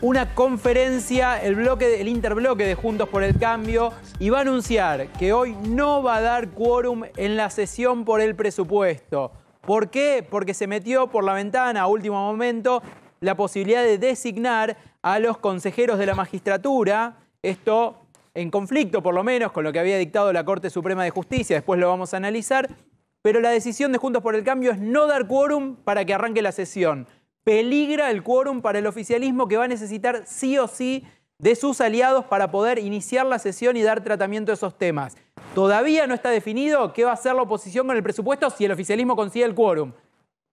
una conferencia, el, bloque, interbloque de Juntos por el Cambio, y va a anunciar que hoy no va a dar quórum en la sesión por el presupuesto. ¿Por qué? Porque se metió por la ventana a último momento la posibilidad de designar a los consejeros de la magistratura, esto en conflicto por lo menos con lo que había dictado la Corte Suprema de Justicia, después lo vamos a analizar, pero la decisión de Juntos por el Cambio es no dar quórum para que arranque la sesión peligra el quórum para el oficialismo que va a necesitar sí o sí de sus aliados para poder iniciar la sesión y dar tratamiento a esos temas. Todavía no está definido qué va a hacer la oposición con el presupuesto si el oficialismo consigue el quórum.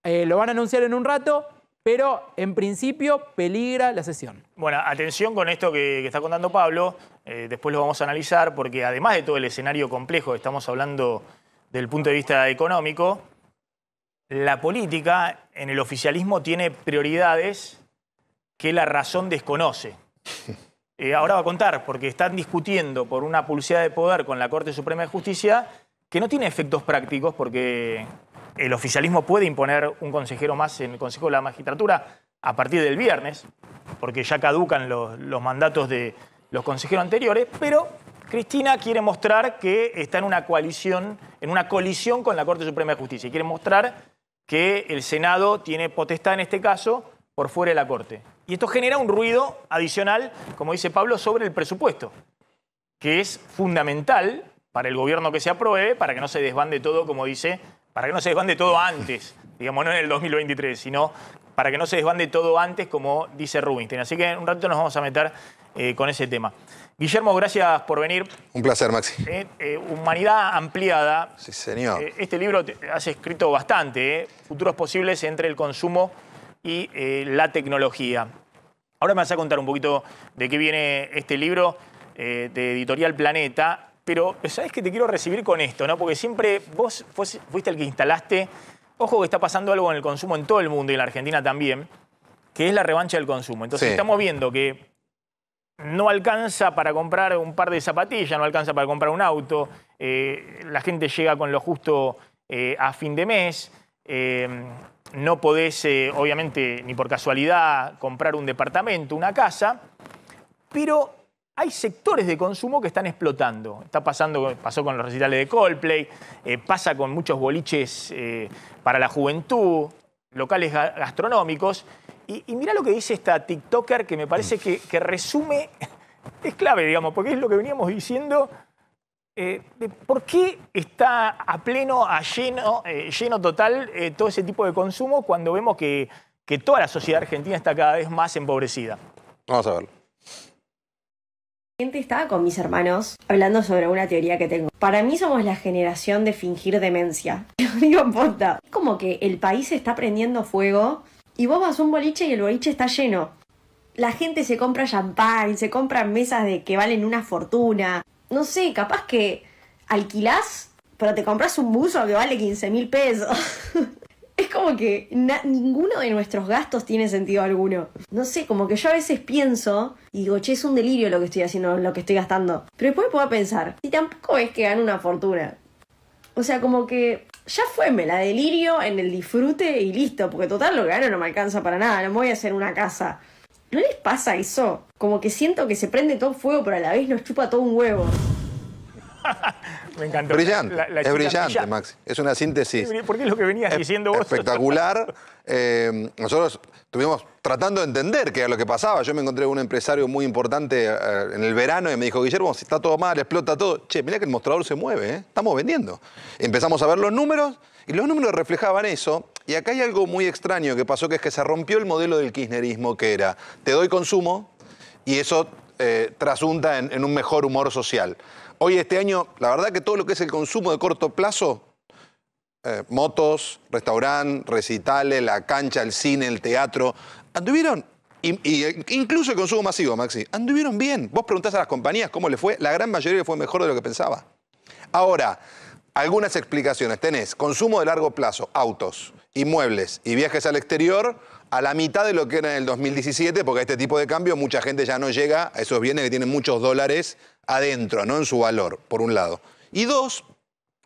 Eh, lo van a anunciar en un rato, pero en principio peligra la sesión. Bueno, atención con esto que, está contando Pablo, eh, después lo vamos a analizar, porque además de todo el escenario complejo, estamos hablando del punto de vista económico, la política en el oficialismo tiene prioridades que la razón desconoce. Eh, ahora va a contar, porque están discutiendo por una pulsada de poder con la Corte Suprema de Justicia que no tiene efectos prácticos porque el oficialismo puede imponer un consejero más en el Consejo de la Magistratura a partir del viernes, porque ya caducan los, los mandatos de los consejeros anteriores, pero Cristina quiere mostrar que está en una coalición, en una colisión con la Corte Suprema de Justicia y quiere mostrar que el Senado tiene potestad en este caso por fuera de la Corte. Y esto genera un ruido adicional, como dice Pablo, sobre el presupuesto, que es fundamental para el gobierno que se apruebe, para que no se desbande todo, como dice, para que no se desbande todo antes, digamos, no en el 2023, sino para que no se desbande todo antes, como dice Rubinstein. Así que en un rato nos vamos a meter eh, con ese tema. Guillermo, gracias por venir. Un placer, Maxi. Eh, Humanidad ampliada. Sí, señor. Eh, este libro has escrito bastante, eh. Futuros posibles entre el consumo y la tecnología. Ahora me vas a contar un poquito de qué viene este libro de Editorial Planeta, pero sabes que te quiero recibir con esto, ¿no? Porque siempre vos fuiste el que instalaste, ojo que está pasando algo en el consumo en todo el mundo y en la Argentina también, que es la revancha del consumo. Entonces estamos viendo que no alcanza para comprar un par de zapatillas, no alcanza para comprar un auto, eh, la gente llega con lo justo eh, a fin de mes, eh, no podés, obviamente, ni por casualidad, comprar un departamento, una casa, pero hay sectores de consumo que están explotando. Está pasando, pasó con los recitales de Coldplay, pasa con muchos boliches para la juventud, locales gastronómicos, y, y mira lo que dice esta TikToker que me parece que, resume, es clave, digamos, porque es lo que veníamos diciendo eh, ¿Por qué está a pleno, a lleno, eh, lleno total eh, todo ese tipo de consumo cuando vemos que, toda la sociedad argentina está cada vez más empobrecida? Vamos a verlo. Estaba con mis hermanos hablando sobre una teoría que tengo. Para mí somos la generación de fingir demencia. Lo digo Es como que el país está prendiendo fuego y vos vas a un boliche y el boliche está lleno. La gente se compra champán, se compran mesas de que valen una fortuna. No sé, capaz que alquilás, pero te compras un buzo que vale 15 mil pesos. es como que ninguno de nuestros gastos tiene sentido alguno. No sé, como que yo a veces pienso y digo, che, es un delirio lo que estoy haciendo, lo que estoy gastando. Pero después puedo pensar, si tampoco es que gano una fortuna. O sea, como que ya fue, me la delirio en el disfrute y listo, porque total lo que gano no me alcanza para nada, no me voy a hacer una casa. ¿No les pasa eso? Como que siento que se prende todo fuego, pero a la vez nos chupa todo un huevo. Me encantó. Brillante. es brillante, Maxi. Es una síntesis. ¿Por qué es lo que venías diciendo vos? Espectacular. Eh, nosotros estuvimos tratando de entender qué era lo que pasaba. Yo me encontré con un empresario muy importante eh, en el verano y me dijo, Guillermo, si está todo mal, explota todo. Che, mira que el mostrador se mueve, ¿eh? estamos vendiendo. empezamos a ver los números y los números reflejaban eso. Y acá hay algo muy extraño que pasó, que es que se rompió el modelo del kirchnerismo, que era, te doy consumo y eso trasunta en un mejor humor social. Hoy, este año, la verdad que todo lo que es el consumo de corto plazo, eh, motos, restaurante, recitales, la cancha, el cine, el teatro, anduvieron, y, incluso el consumo masivo, Maxi, anduvieron bien. Vos preguntás a las compañías cómo le fue, la gran mayoría le fue mejor de lo que pensaba. Ahora, algunas explicaciones. Tenés consumo de largo plazo, autos, inmuebles y viajes al exterior a la mitad de lo que era en el 2017, porque a este tipo de cambio mucha gente ya no llega a esos bienes que tienen muchos dólares adentro, ¿no? En su valor, por un lado. Y dos,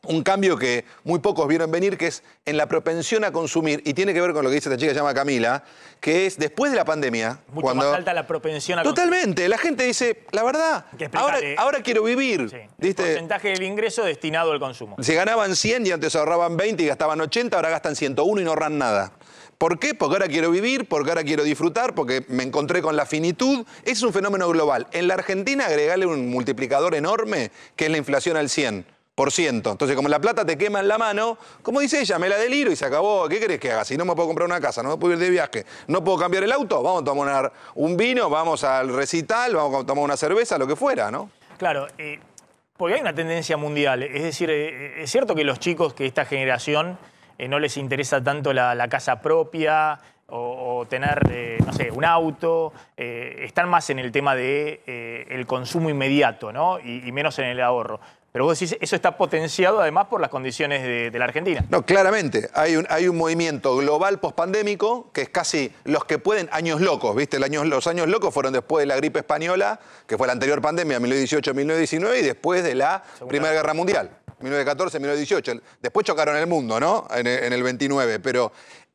un cambio que muy pocos vieron venir, que es en la propensión a consumir, y tiene que ver con lo que dice esta chica que se llama Camila, que es después de la pandemia. Mucho cuando... más alta la propensión a Totalmente, la gente dice, la verdad, ahora, quiero vivir. El porcentaje del ingreso destinado al consumo. Se ganaban 100 y antes ahorraban 20 y gastaban 80, ahora gastan 101 y no ahorran nada. ¿Por qué? Porque ahora quiero vivir, porque ahora quiero disfrutar, porque me encontré con la finitud. Es un fenómeno global. En la Argentina agregarle un multiplicador enorme, que es la inflación al 100%. Entonces, como la plata te quema en la mano, como dice ella, me la deliro y se acabó. ¿Qué crees que haga? Si no me puedo comprar una casa, no me puedo ir de viaje, no puedo cambiar el auto, vamos a tomar un vino, vamos al recital, vamos a tomar una cerveza, lo que fuera, ¿no? Claro, eh, porque hay una tendencia mundial. Es decir, eh, eh, es cierto que los chicos que esta generación eh, no les interesa tanto la, casa propia o, tener, eh, no sé, un auto, eh, están más en el tema del consumo inmediato ¿no? y, menos en el ahorro. Pero vos decís, eso está potenciado además por las condiciones de, la Argentina. No, claramente. Hay un, hay un movimiento global pospandémico que es casi los que pueden, años locos, ¿viste? los años locos fueron después de la gripe española, que fue la anterior pandemia, 1918-1919, y después de la Primera Guerra Mundial. 1914, 1918. Después chocaron el mundo, ¿no? En, el 29. Pero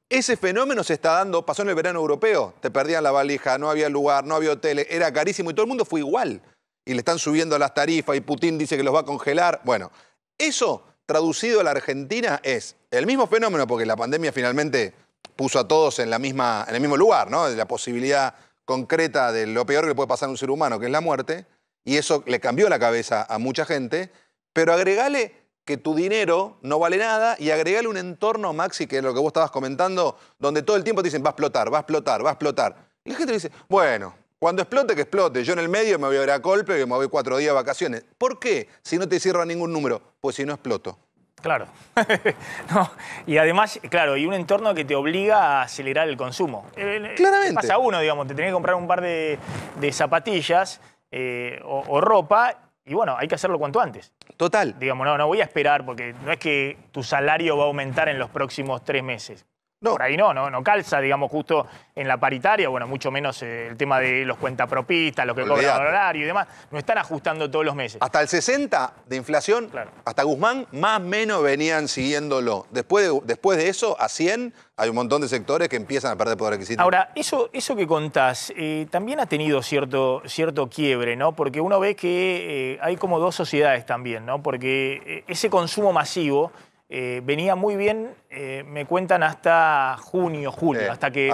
ese fenómeno se está dando, pasó en el verano europeo. Te perdían la valija, no había lugar, no había hoteles, era carísimo y todo el mundo fue igual. Y le están subiendo las tarifas y Putin dice que los va a congelar. Bueno, eso traducido a la Argentina es el mismo fenómeno, porque la pandemia finalmente puso a todos en, la misma, en el mismo lugar, ¿no? la posibilidad concreta de lo peor que puede pasar a un ser humano, que es la muerte, y eso le cambió la cabeza a mucha gente, pero agregale que tu dinero no vale nada y agregale un entorno, Maxi, que es lo que vos estabas comentando, donde todo el tiempo te dicen, va a explotar, va a explotar, va a explotar. Y la gente dice, bueno, cuando explote, que explote. Yo en el medio me voy a ver a Colpe, y me voy cuatro días de vacaciones. ¿Por qué? Si no te cierra ningún número, pues si no exploto. Claro. Y además, claro, y un entorno que te obliga a acelerar el consumo. Eh, eh, Claramente. Pasa uno, digamos, te tenés que comprar un par de, zapatillas eh, o ropa y bueno, hay que hacerlo cuanto antes. Total. Digamos, no, no voy a esperar porque no es que tu salario va a aumentar en los próximos tres meses. Por ahí no, no, no calza, digamos, justo en la paritaria, bueno, mucho menos eh, el tema de los cuentapropistas, lo que cobran el horario y demás. No están ajustando todos los meses. Hasta el 60 de inflación, hasta Guzmán, más o menos venían siguiéndolo. Después de, después de eso, a 100, hay un montón de sectores que empiezan a perder poder adquisitivo. Ahora, eso, eso que contás, eh, también ha tenido cierto, cierto quiebre, ¿no? Porque uno ve que eh, hay como dos sociedades también, ¿no? Porque ese consumo masivo eh, venía muy bien, eh, me cuentan, hasta junio, julio, hasta que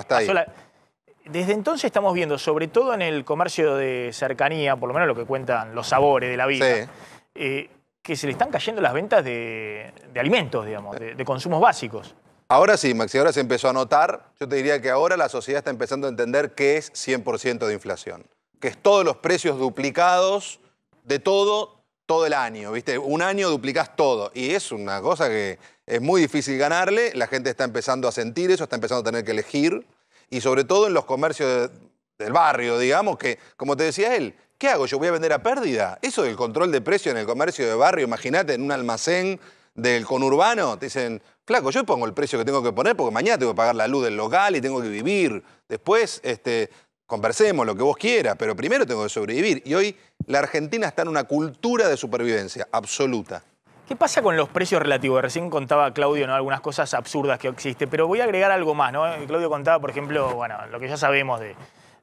Desde entonces estamos viendo, sobre todo en el comercio de cercanía, por lo menos lo que cuentan los sabores de la vida, eh, que se le están cayendo las ventas de, alimentos, digamos, de, de consumos básicos. Ahora sí, Maxi, ahora se empezó a notar. Yo te diría que ahora la sociedad está empezando a entender qué es 100% de inflación, que es todos los precios duplicados de todo todo el año, ¿viste? Un año duplicás todo. Y es una cosa que es muy difícil ganarle. La gente está empezando a sentir eso, está empezando a tener que elegir. Y sobre todo en los comercios del barrio, digamos, que, como te decía él, ¿qué hago? ¿Yo voy a vender a pérdida? Eso del control de precio en el comercio de barrio, imagínate, en un almacén del conurbano, te dicen, flaco, yo pongo el precio que tengo que poner porque mañana tengo que pagar la luz del local y tengo que vivir. Después, este, conversemos, lo que vos quieras, pero primero tengo que sobrevivir. Y hoy la Argentina está en una cultura de supervivencia absoluta. ¿Qué pasa con los precios relativos? Recién contaba Claudio ¿no? algunas cosas absurdas que existen, pero voy a agregar algo más. ¿no? Claudio contaba, por ejemplo, lo que ya sabemos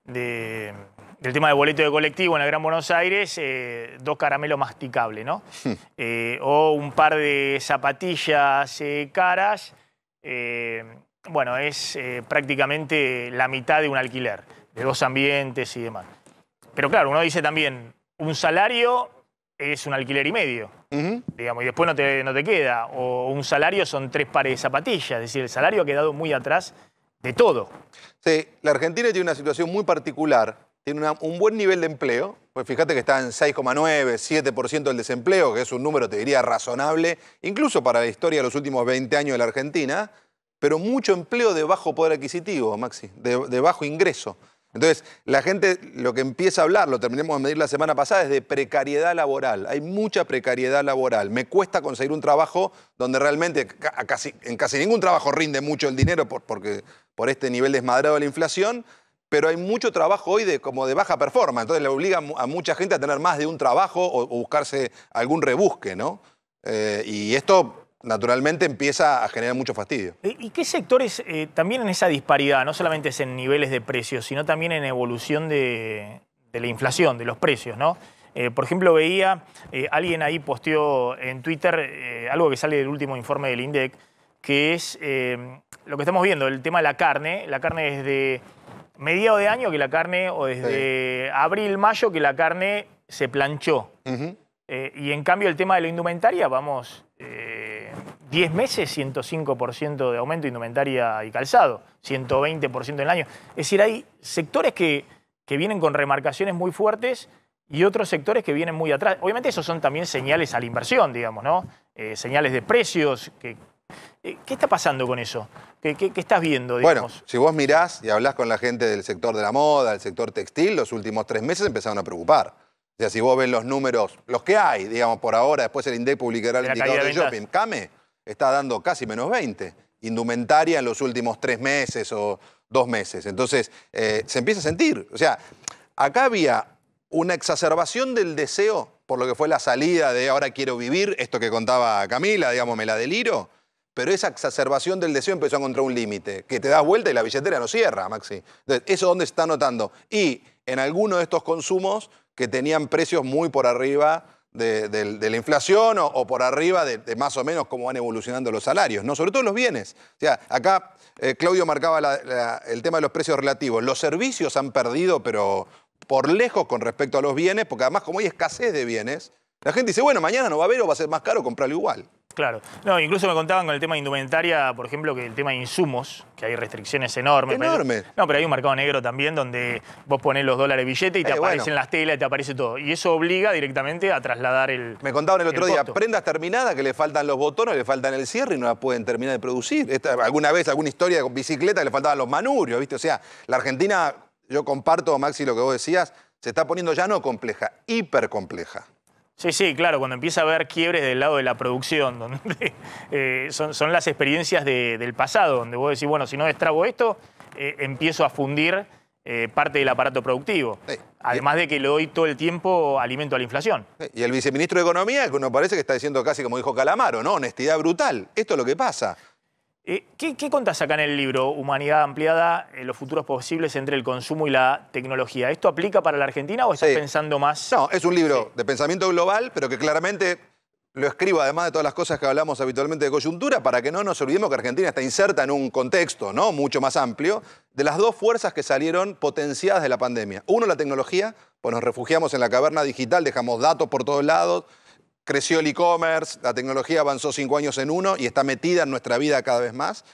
de, del tema del boleto de colectivo en el Gran Buenos Aires, eh, dos caramelos masticables, ¿no? Hmm. Eh, o un par de zapatillas eh, caras. bueno, es prácticamente la mitad de un alquiler de dos ambientes y demás. Pero claro, uno dice también, un salario es un alquiler y medio, digamos, y después no te, queda. O un salario son tres pares de zapatillas, es decir, el salario ha quedado muy atrás de todo. Sí, la Argentina tiene una situación muy particular, tiene un buen nivel de empleo, pues fíjate que está en 6,9, 7% del desempleo, que es un número, te diría, razonable, incluso para la historia de los últimos 20 años de la Argentina, pero mucho empleo de bajo poder adquisitivo, Maxi, de bajo ingreso. Entonces, la gente lo que empieza a hablar, lo terminamos de medir la semana pasada, es de precariedad laboral. Hay mucha precariedad laboral. Me cuesta conseguir un trabajo donde realmente en casi ningún trabajo rinde mucho el dinero por, porque, por este nivel desmadrado de la inflación, pero hay mucho trabajo hoy de, como de baja performance. Entonces, le obliga a mucha gente a tener más de un trabajo o, buscarse algún rebusque, ¿no? Eh, y esto naturalmente empieza a generar mucho fastidio. ¿Y qué sectores eh, también en esa disparidad, no solamente es en niveles de precios, sino también en evolución de, la inflación, de los precios, ¿no? Eh, por ejemplo, veía, eh, alguien ahí posteó en Twitter algo que sale del último informe del INDEC, que es lo que estamos viendo, el tema de la carne. La carne desde mediado de año que la carne, o desde abril, mayo que la carne se planchó. y en cambio el tema de la indumentaria, vamos 10 meses, 105% de aumento de indumentaria y calzado, 120% en el año. Es decir, hay sectores que, que vienen con remarcaciones muy fuertes y otros sectores que vienen muy atrás. Obviamente esos son también señales a la inversión, digamos, ¿no? Eh, señales de precios. Que, eh, ¿Qué está pasando con eso? ¿Qué, estás viendo? Bueno, si vos mirás y hablás con la gente del sector de la moda, del sector textil, los últimos tres meses empezaron a preocupar. O sea, si vos ves los números, los que hay, digamos, por ahora, después el INDEC publicará el indicador de shopping. Came, está dando casi menos 20, indumentaria en los últimos tres meses o dos meses. Entonces, eh, se empieza a sentir. O sea, acá había una exacerbación del deseo por lo que fue la salida de ahora quiero vivir, esto que contaba Camila, digamos, me la deliro, pero esa exacerbación del deseo empezó a encontrar un límite, que te das vuelta y la billetera no cierra, Maxi. Entonces, eso donde se está notando. Y en algunos de estos consumos que tenían precios muy por arriba de, la inflación o, por arriba de, más o menos cómo van evolucionando los salarios, ¿no? Sobre todo los bienes. O sea, acá eh, Claudio marcaba el tema de los precios relativos. Los servicios han perdido, pero por lejos con respecto a los bienes, porque además como hay escasez de bienes, la gente dice, bueno, mañana no va a haber o va a ser más caro, comprarlo igual. Claro. No, incluso me contaban con el tema de indumentaria, por ejemplo, que el tema de insumos, que hay restricciones enormes. Enorme. no, pero hay un mercado negro también donde vos pones los dólares billete y te eh, aparecen las telas, y te aparece todo. Y eso obliga directamente a trasladar el. Me contaban el otro día, prendas terminadas que le faltan los botones, le faltan el cierre y no las pueden terminar de producir. alguna vez, alguna historia con bicicleta que le faltaban los manurios, ¿viste? O sea, la Argentina, yo comparto, Maxi, lo que vos decías, se está poniendo ya no compleja, hipercompleja. compleja. Sí, sí, claro, cuando empieza a haber quiebres del lado de la producción, donde eh, son, las experiencias del pasado, donde vos decís, bueno, si no destrabo esto, eh, empiezo a fundir eh, parte del aparato productivo. Además de que le doy todo el tiempo alimento a la inflación. Y el viceministro de Economía, que uno parece que está diciendo casi como dijo Calamaro, ¿no? Honestidad brutal. Esto es lo que pasa. Eh, ¿qué, ¿qué, contás acá en el libro Humanidad Ampliada, eh, los futuros posibles entre el consumo y la tecnología? ¿Esto aplica para la Argentina o estás pensando más? No, es un libro de pensamiento global, pero que claramente lo escribo, además de todas las cosas que hablamos habitualmente de coyuntura, para que no nos olvidemos que Argentina está inserta en un contexto ¿no? mucho más amplio, de las dos fuerzas que salieron potenciadas de la pandemia. Uno, la tecnología, pues nos refugiamos en la caverna digital, dejamos datos por todos lados, creció el e-commerce, la tecnología avanzó cinco años en uno y está metida en nuestra vida cada vez más.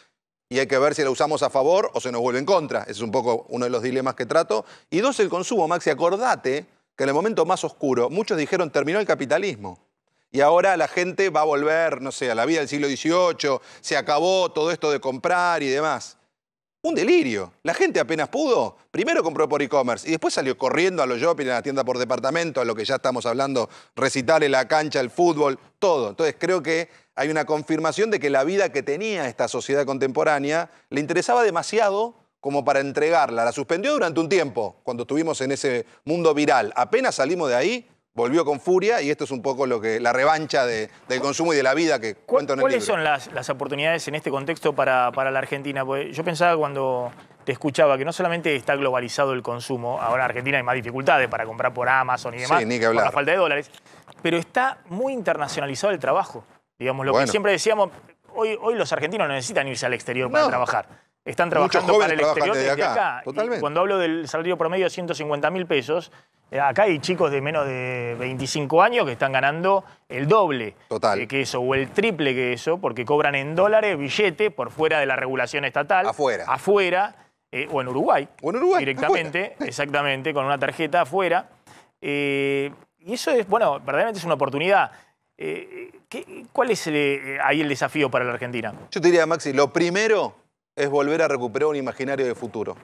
Y hay que ver si la usamos a favor o se nos vuelve en contra. Ese es un poco uno de los dilemas que trato. Y dos, el consumo, Maxi. Acordate que en el momento más oscuro, muchos dijeron, terminó el capitalismo. Y ahora la gente va a volver, no sé, a la vida del siglo XVIII, se acabó todo esto de comprar y demás. Un delirio. La gente apenas pudo. Primero compró por e-commerce y después salió corriendo a los shopping, a la tienda por departamento, a lo que ya estamos hablando, recitar en la cancha, el fútbol, todo. Entonces creo que hay una confirmación de que la vida que tenía esta sociedad contemporánea le interesaba demasiado como para entregarla. La suspendió durante un tiempo, cuando estuvimos en ese mundo viral. Apenas salimos de ahí, volvió con furia y esto es un poco lo que la revancha del consumo y de la vida que cuento en el ¿Cuáles son las, oportunidades en este contexto para, la Argentina? Porque yo pensaba cuando te escuchaba que no solamente está globalizado el consumo, ahora en Argentina hay más dificultades para comprar por Amazon y demás, por la falta de dólares, pero está muy internacionalizado el trabajo. Digamos, lo que siempre decíamos, hoy, hoy los argentinos no necesitan irse al exterior para trabajar. Están trabajando para el exterior desde, acá. Totalmente. cuando hablo del salario promedio de 150 mil pesos, eh, acá hay chicos de menos de 25 años que están ganando el doble eh, que eso o el triple que eso, porque cobran en dólares billete por fuera de la regulación estatal. Afuera. Afuera, eh, o en Uruguay. O en Uruguay. Directamente, exactamente, con una tarjeta afuera. y eso es, bueno, verdaderamente es una oportunidad. ¿Cuál es ahí el desafío para la Argentina? Yo te diría, Maxi, lo primero es volver a recuperar un imaginario de futuro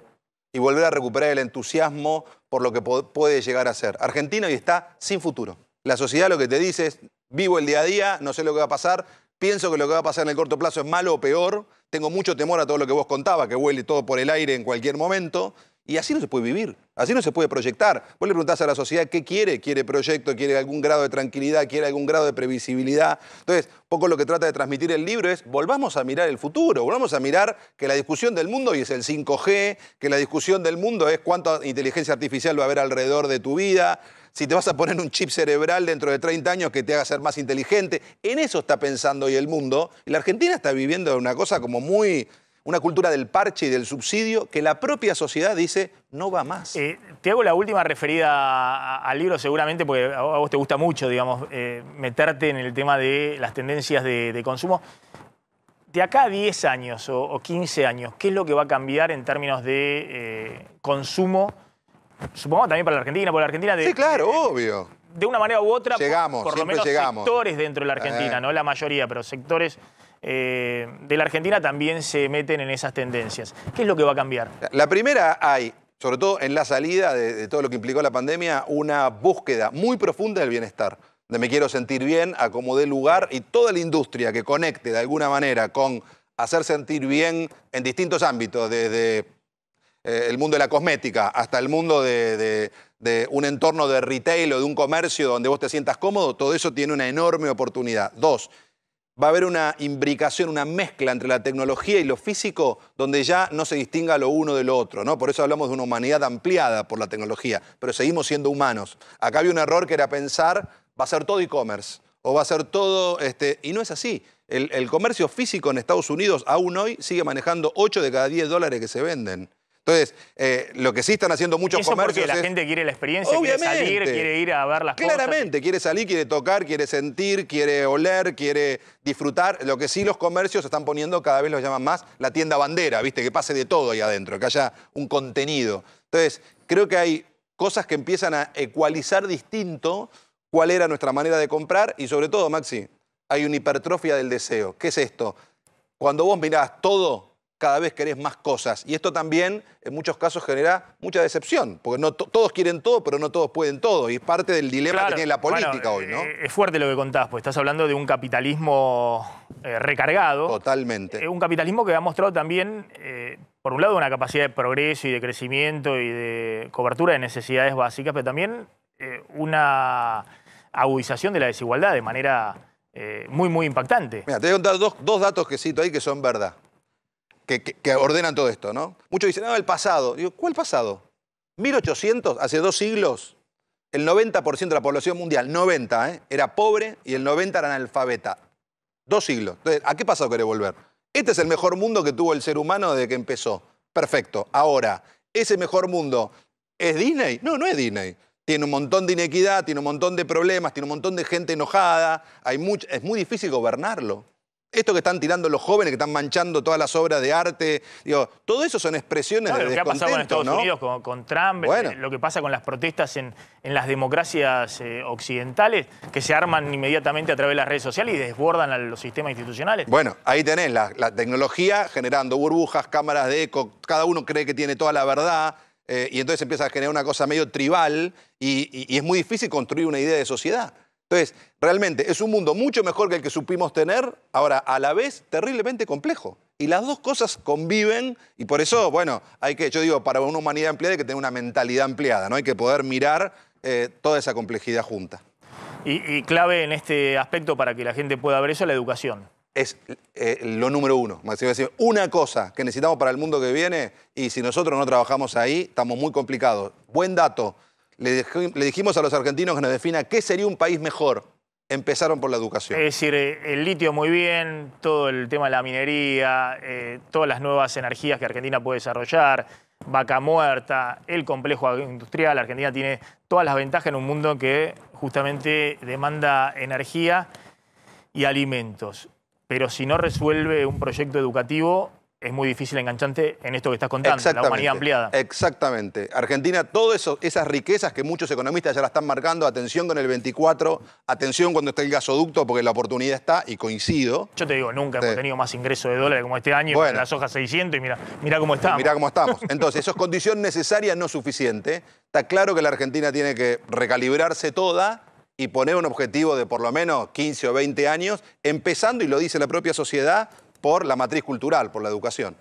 y volver a recuperar el entusiasmo por lo que puede llegar a ser. Argentina y está sin futuro. La sociedad lo que te dice es, vivo el día a día, no sé lo que va a pasar, pienso que lo que va a pasar en el corto plazo es malo o peor, tengo mucho temor a todo lo que vos contaba, que huele todo por el aire en cualquier momento, y así no se puede vivir, así no se puede proyectar. Vos le preguntás a la sociedad qué quiere, quiere proyecto, quiere algún grado de tranquilidad, quiere algún grado de previsibilidad. Entonces, poco lo que trata de transmitir el libro es volvamos a mirar el futuro, volvamos a mirar que la discusión del mundo hoy es el 5G, que la discusión del mundo es cuánta inteligencia artificial va a haber alrededor de tu vida, si te vas a poner un chip cerebral dentro de 30 años que te haga ser más inteligente. En eso está pensando hoy el mundo. Y la Argentina está viviendo una cosa como muy una cultura del parche y del subsidio que la propia sociedad dice no va más. Eh, te hago la última referida al libro seguramente porque a vos te gusta mucho, digamos, eh, meterte en el tema de las tendencias de, consumo. De acá a 10 años o, 15 años, ¿qué es lo que va a cambiar en términos de eh, consumo? supongamos también para la Argentina, por la Argentina... De, sí, claro, obvio. De una manera u otra, por, lo menos llegamos. sectores dentro de la Argentina, no la mayoría, pero sectores eh, de la Argentina también se meten en esas tendencias. ¿Qué es lo que va a cambiar? La primera hay, sobre todo en la salida de, todo lo que implicó la pandemia, una búsqueda muy profunda del bienestar de me quiero sentir bien, acomodé lugar y toda la industria que conecte de alguna manera con hacer sentir bien en distintos ámbitos, desde eh, el mundo de la cosmética hasta el mundo de, de, un entorno de retail o de un comercio donde vos te sientas cómodo, todo eso tiene una enorme oportunidad. Dos, va a haber una imbricación, una mezcla entre la tecnología y lo físico, donde ya no se distinga lo uno de lo otro, ¿no? Por eso hablamos de una humanidad ampliada por la tecnología, pero seguimos siendo humanos. Acá había un error que era pensar, va a ser todo e-commerce, o va a ser todo, este, y no es así. El, el comercio físico en Estados Unidos aún hoy sigue manejando 8 de cada 10 dólares que se venden. Entonces, eh, lo que sí están haciendo muchos Eso es Porque la gente quiere la experiencia, quiere salir, quiere ir a ver las cosas. Claramente, quiere salir, quiere tocar, quiere sentir, quiere oler, quiere disfrutar. Lo que sí los comercios están poniendo, cada vez los llaman más, la tienda bandera, ¿viste? Que pase de todo ahí adentro, que haya un contenido. Entonces, creo que hay cosas que empiezan a ecualizar distinto cuál era nuestra manera de comprar y, sobre todo, Maxi, hay una hipertrofia del deseo. ¿Qué es esto? Cuando vos mirás todo cada vez querés más cosas. Y esto también en muchos casos genera mucha decepción, porque no todos quieren todo, pero no todos pueden todo. Y es parte del dilema que tiene la política hoy, ¿no? Eh, es fuerte lo que contás, pues estás hablando de un capitalismo eh, recargado. Totalmente. Eh, un capitalismo que ha mostrado también, por un lado, una capacidad de progreso y de crecimiento y de cobertura de necesidades básicas, pero también una agudización de la desigualdad de manera muy, muy impactante. Mira, te voy a contar dos datos que cito ahí que son verdad que, ordenan todo esto, ¿no? Muchos dicen, no, ah, el pasado. Digo, ¿cuál pasado? 1800, hace dos siglos, el 90% de la población mundial, 90, ¿eh? era pobre y el 90 era analfabeta. Dos siglos. Entonces, ¿a qué pasado quiere volver? Este es el mejor mundo que tuvo el ser humano desde que empezó. Perfecto. Ahora, ese mejor mundo, ¿es Disney? No, no es Disney. Tiene un montón de inequidad, tiene un montón de problemas, tiene un montón de gente enojada. Hay es muy difícil gobernarlo. Esto que están tirando los jóvenes, que están manchando todas las obras de arte, digo, todo eso son expresiones de lo que ha pasado en Estados Unidos con, Trump, eh, lo que pasa con las protestas en, las democracias eh, occidentales, que se arman inmediatamente a través de las redes sociales y desbordan a los sistemas institucionales. Bueno, ahí tenés la, tecnología generando burbujas, cámaras de eco, cada uno cree que tiene toda la verdad, eh, y entonces empieza a generar una cosa medio tribal y es muy difícil construir una idea de sociedad. Entonces, realmente es un mundo mucho mejor que el que supimos tener, ahora a la vez terriblemente complejo. Y las dos cosas conviven y por eso, bueno, hay que, yo digo, para una humanidad ampliada hay que tener una mentalidad ampliada, ¿no? Hay que poder mirar eh, toda esa complejidad junta. Y, clave en este aspecto para que la gente pueda ver eso la educación. Es eh, lo número uno. Una cosa que necesitamos para el mundo que viene y si nosotros no trabajamos ahí, estamos muy complicados. Buen dato le, dijimos a los argentinos que nos defina qué sería un país mejor. Empezaron por la educación. Es decir, eh, el litio muy bien, todo el tema de la minería, eh, todas las nuevas energías que Argentina puede desarrollar, vaca muerta, el complejo industrial. Argentina tiene todas las ventajas en un mundo que justamente demanda energía y alimentos. Pero si no resuelve un proyecto educativo, es muy difícil enganchante en esto que estás contando, la humanidad ampliada. Exactamente. Argentina, todas esas riquezas que muchos economistas ya la están marcando, atención con el 24, atención cuando está el gasoducto, porque la oportunidad está, y coincido. Yo te digo, nunca hemos tenido más ingreso de dólares como este año, con las hojas 600, y mira, mira cómo estamos. Mira cómo estamos. Entonces, eso es condición necesaria, no suficiente. Está claro que la Argentina tiene que recalibrarse toda y poner un objetivo de por lo menos 15 o 20 años, empezando, y lo dice la propia sociedad, por la matriz cultural, por la educación.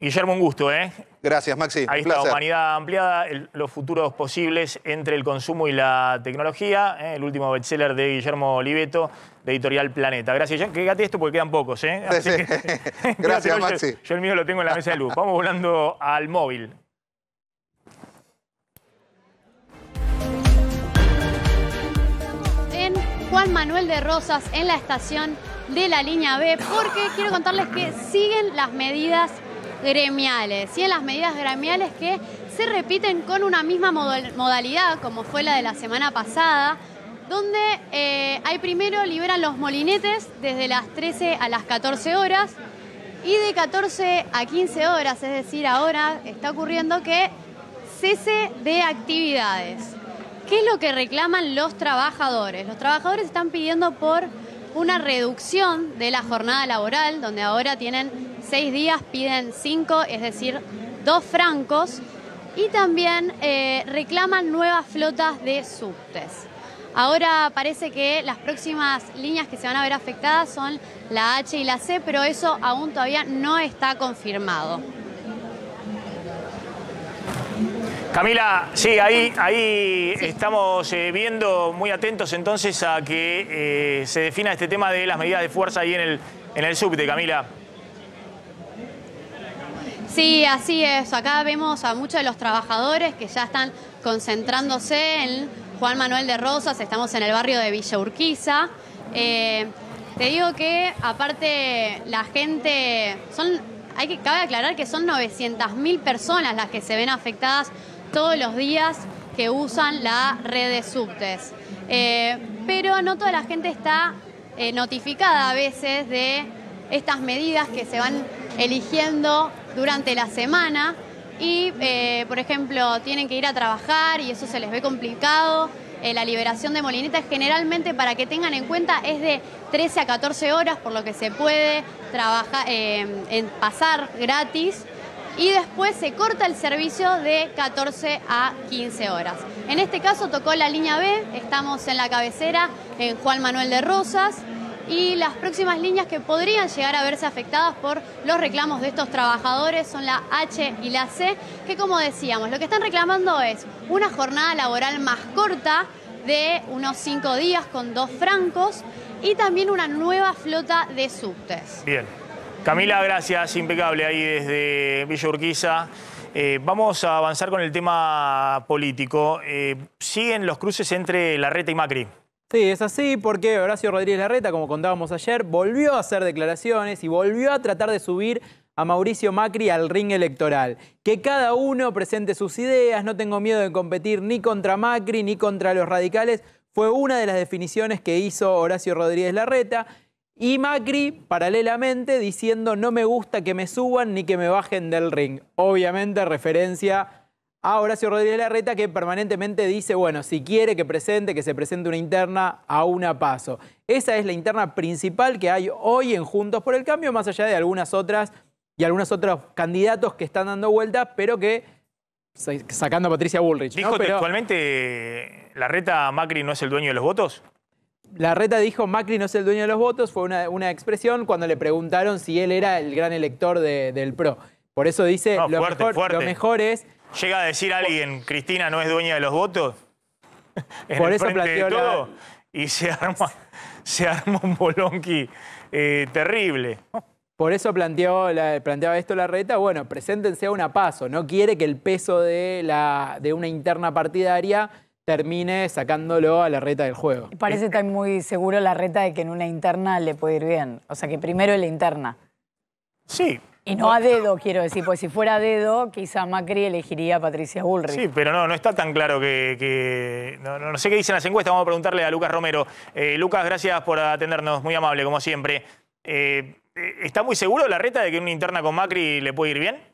Guillermo, un gusto, ¿eh? Gracias, Maxi. Ahí está, Humanidad Ampliada, los futuros posibles entre el consumo y la tecnología, ¿eh? el último bestseller de Guillermo Oliveto, de Editorial Planeta. Gracias, Guillermo. quédate esto porque quedan pocos, ¿eh? Gracias, Maxi. yo el mío lo tengo en la mesa de luz. Vamos volando al móvil. En Juan Manuel de Rosas, en la estación de la línea B, porque quiero contarles que siguen las medidas gremiales, siguen las medidas gremiales que se repiten con una misma modalidad, como fue la de la semana pasada, donde hay eh, primero liberan los molinetes desde las 13 a las 14 horas y de 14 a 15 horas, es decir, ahora está ocurriendo que cese de actividades. ¿Qué es lo que reclaman los trabajadores? Los trabajadores están pidiendo por una reducción de la jornada laboral, donde ahora tienen seis días, piden cinco, es decir, dos francos, y también eh, reclaman nuevas flotas de subtes. Ahora parece que las próximas líneas que se van a ver afectadas son la H y la C, pero eso aún todavía no está confirmado. Camila, sí, ahí, estamos eh, viendo muy atentos entonces a que eh, se defina este tema de las medidas de fuerza ahí en el, en el subte, Camila. Sí, así es. Acá vemos a muchos de los trabajadores que ya están concentrándose en Juan Manuel de Rosas, estamos en el barrio de Villa Urquiza. Eh, te digo que aparte la gente, son, hay que, cabe aclarar que son 900.000 personas las que se ven afectadas todos los días que usan la red de subtes. Eh, pero no toda la gente está eh, notificada a veces de estas medidas que se van eligiendo durante la semana y, eh, por ejemplo, tienen que ir a trabajar y eso se les ve complicado. la liberación de molinetas generalmente, para que tengan en cuenta, es de 13 a 14 horas, por lo que se puede trabajar, pasar gratis y después se corta el servicio de 14 a 15 horas. En este caso tocó la línea B, estamos en la cabecera en Juan Manuel de Rosas y las próximas líneas que podrían llegar a verse afectadas por los reclamos de estos trabajadores son la H y la C, que como decíamos, lo que están reclamando es una jornada laboral más corta de unos 5 días con dos francos y también una nueva flota de subtes. Bien. Camila, gracias, impecable ahí desde Villa Urquiza. Eh, vamos a avanzar con el tema político. Eh, siguen los cruces entre Larreta y Macri. Sí, es así porque Horacio Rodríguez Larreta, como contábamos ayer, volvió a hacer declaraciones y volvió a tratar de subir a Mauricio Macri al ring electoral. Que cada uno presente sus ideas, no tengo miedo de competir ni contra Macri ni contra los radicales, fue una de las definiciones que hizo Horacio Rodríguez Larreta. Y Macri, paralelamente, diciendo no me gusta que me suban ni que me bajen del ring. Obviamente referencia a Horacio Rodríguez Larreta que permanentemente dice, bueno, si quiere que presente, que se presente una interna a una paso. Esa es la interna principal que hay hoy en Juntos por el Cambio, más allá de algunas otras y algunos otros candidatos que están dando vueltas, pero que sacando a Patricia Bullrich. ¿Dijo textualmente eh, Larreta Macri no es el dueño de los votos? la reta dijo Macri no es el dueño de los votos, fue una, expresión cuando le preguntaron si él era el gran elector del PRO. Por eso dice, lo, mejor, es... ¿Llega a decir alguien, Cristina no es dueña de los votos? por eso planteó y se arma, se arma un bolonqui eh, terrible. Por eso planteaba esto la reta, bueno, preséntense a un paso, no quiere que el peso de, la, de una interna partidaria termine sacándolo a la reta del juego. Parece estar muy seguro la reta de que en una interna le puede ir bien. O sea, que primero en la interna. Sí. Y no a dedo, quiero decir, Pues si fuera a dedo, quizá Macri elegiría a Patricia Bullrich. Sí, pero no, no está tan claro que... no, sé qué dicen las encuestas, vamos a preguntarle a Lucas Romero. Eh, Lucas, gracias por atendernos, muy amable, como siempre. Eh, eh, ¿Está muy seguro la reta de que en una interna con Macri le puede ir bien?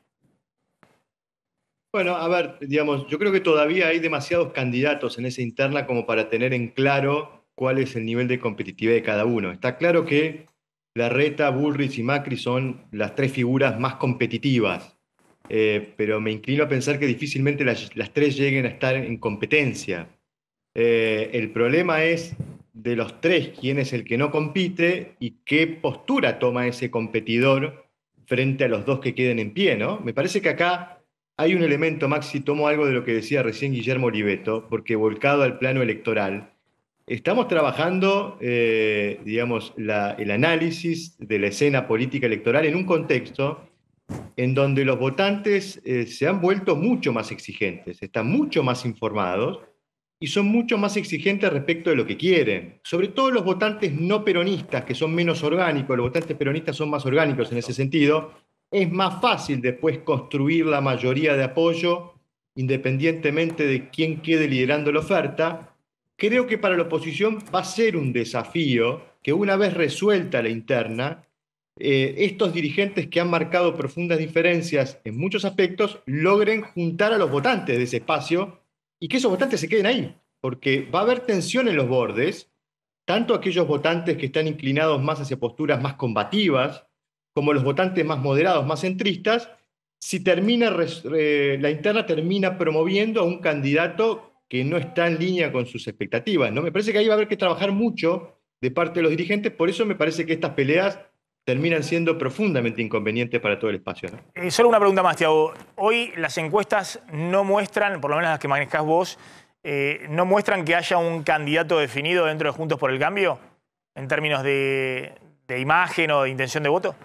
Bueno, a ver, digamos, yo creo que todavía hay demasiados candidatos en esa interna como para tener en claro cuál es el nivel de competitividad de cada uno. Está claro que Larreta, Bullrich y Macri son las tres figuras más competitivas, eh, pero me inclino a pensar que difícilmente las, tres lleguen a estar en competencia. Eh, el problema es de los tres quién es el que no compite y qué postura toma ese competidor frente a los dos que queden en pie, ¿no? Me parece que acá hay un elemento, Maxi, tomo algo de lo que decía recién Guillermo Oliveto, porque volcado al plano electoral, estamos trabajando, eh, digamos, el análisis de la escena política electoral en un contexto en donde los votantes eh, se han vuelto mucho más exigentes, están mucho más informados y son mucho más exigentes respecto de lo que quieren. Sobre todo los votantes no peronistas, que son menos orgánicos, los votantes peronistas son más orgánicos en ese sentido, es más fácil después construir la mayoría de apoyo, independientemente de quién quede liderando la oferta, creo que para la oposición va a ser un desafío que una vez resuelta la interna, eh, estos dirigentes que han marcado profundas diferencias en muchos aspectos logren juntar a los votantes de ese espacio y que esos votantes se queden ahí, porque va a haber tensión en los bordes, tanto aquellos votantes que están inclinados más hacia posturas más combativas, como los votantes más moderados, más centristas, si termina, la interna termina promoviendo a un candidato que no está en línea con sus expectativas. ¿no? Me parece que ahí va a haber que trabajar mucho de parte de los dirigentes, por eso me parece que estas peleas terminan siendo profundamente inconvenientes para todo el espacio. Eh, solo una pregunta más, Tiago. Hoy las encuestas no muestran, por lo menos las que manejás vos, eh, no muestran que haya un candidato definido dentro de Juntos por el Cambio en términos de imagen o de intención de voto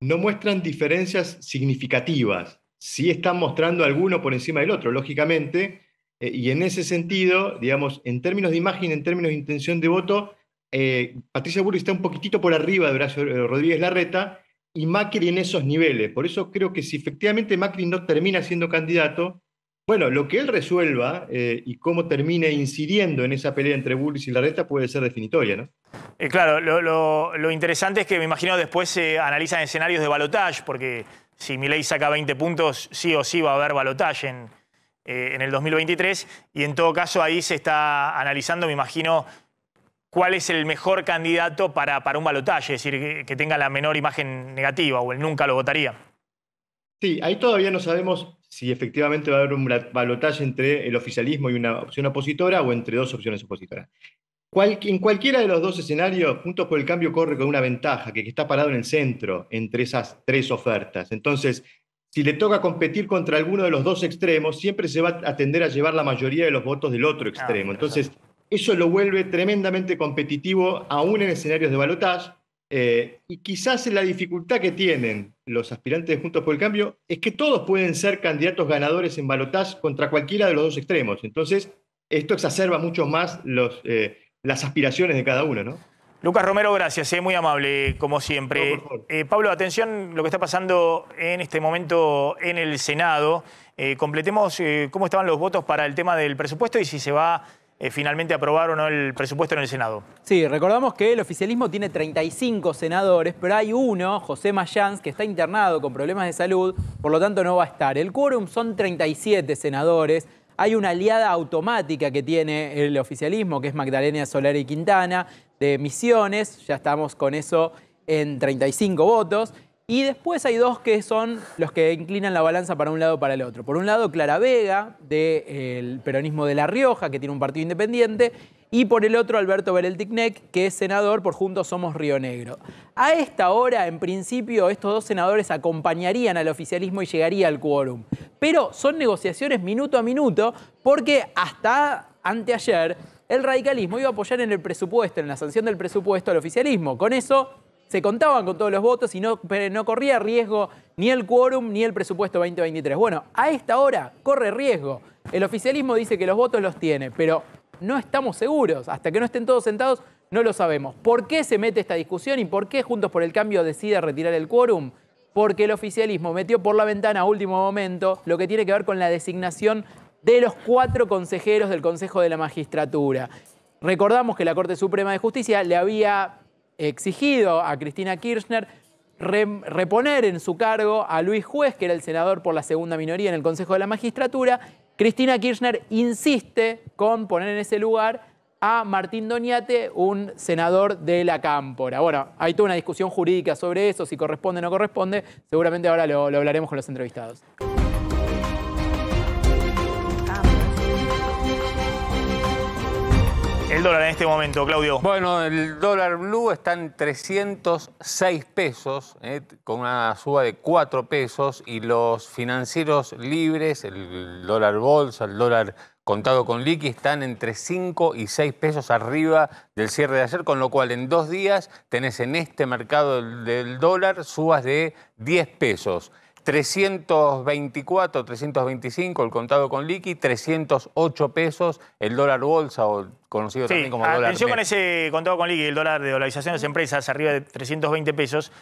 no muestran diferencias significativas. Sí están mostrando alguno por encima del otro, lógicamente, eh, y en ese sentido, digamos, en términos de imagen, en términos de intención de voto, eh, Patricia Burri está un poquitito por arriba de Horacio eh, Rodríguez Larreta y Macri en esos niveles. Por eso creo que si efectivamente Macri no termina siendo candidato, bueno, lo que él resuelva eh, y cómo termine incidiendo en esa pelea entre Bullis y Larreta puede ser definitoria, ¿no? Eh, claro, lo, interesante es que me imagino después se analizan escenarios de balotaje, porque si Milei saca 20 puntos, sí o sí va a haber balotaje en, eh, en el 2023, y en todo caso ahí se está analizando, me imagino, cuál es el mejor candidato para, para un balotaje, es decir, que, que tenga la menor imagen negativa o él nunca lo votaría. Sí, ahí todavía no sabemos si efectivamente va a haber un balotaje entre el oficialismo y una opción opositora o entre dos opciones opositoras. en cualquiera de los dos escenarios, Juntos por el Cambio corre con una ventaja, que, que está parado en el centro entre esas tres ofertas. Entonces, si le toca competir contra alguno de los dos extremos, siempre se va a tender a llevar la mayoría de los votos del otro extremo. Entonces, eso lo vuelve tremendamente competitivo aún en escenarios de balotaje eh, y quizás la dificultad que tienen los aspirantes de Juntos por el Cambio es que todos pueden ser candidatos ganadores en balotaje contra cualquiera de los dos extremos. Entonces, esto exacerba mucho más eh, las aspiraciones de cada uno, ¿no? Lucas Romero, gracias, eh, muy amable, como siempre. Pablo, atención lo que está pasando en este momento en el Senado. completemos cómo estaban los votos para el tema del presupuesto y si se va eh, finalmente aprobar o no el presupuesto en el Senado. Sí, recordamos que el oficialismo tiene 35 senadores, pero hay uno, José Mayans, que está internado con problemas de salud, por lo tanto no va a estar. El quórum son 37 senadores. Hay una aliada automática que tiene el oficialismo, que es Magdalena Solari Quintana, de Misiones, ya estamos con eso en 35 votos. Y después hay dos que son los que inclinan la balanza para un lado o para el otro. Por un lado, Clara Vega, del eh, peronismo de La Rioja, que tiene un partido independiente, y por el otro, Alberto Berelticnec, que es senador por Juntos Somos Río Negro. A esta hora, en principio, estos dos senadores acompañarían al oficialismo y llegaría al quórum. Pero son negociaciones minuto a minuto, porque hasta anteayer el radicalismo iba a apoyar en el presupuesto, en la sanción del presupuesto al oficialismo. Con eso se contaban con todos los votos y no, no corría riesgo ni el quórum ni el presupuesto 2023. Bueno, a esta hora corre riesgo. El oficialismo dice que los votos los tiene, pero no estamos seguros. Hasta que no estén todos sentados, no lo sabemos. ¿Por qué se mete esta discusión y por qué Juntos por el Cambio decide retirar el quórum? Porque el oficialismo metió por la ventana a último momento lo que tiene que ver con la designación de los cuatro consejeros del Consejo de la Magistratura. Recordamos que la Corte Suprema de Justicia le había exigido a Cristina Kirchner reponer en su cargo a Luis Juez, que era el senador por la segunda minoría en el Consejo de la Magistratura. Cristina Kirchner insiste con poner en ese lugar a Martín Doñate, un senador de la Cámpora. Bueno, hay toda una discusión jurídica sobre eso, si corresponde o no corresponde. Seguramente ahora lo, lo hablaremos con los entrevistados. el dólar en este momento, Claudio? Bueno, el dólar blue está en 306 pesos, eh, con una suba de 4 pesos, y los financieros libres, el dólar bolsa, el dólar contado con liqui, están entre 5 y 6 pesos arriba del cierre de ayer, con lo cual en dos días tenés en este mercado del dólar subas de 10 pesos. 324, 325 el contado con liqui, 308 pesos el dólar bolsa o conocido también como dólar. Atención con ese contado con liqui, el dólar de dolarización de las empresas arriba de 320 pesos.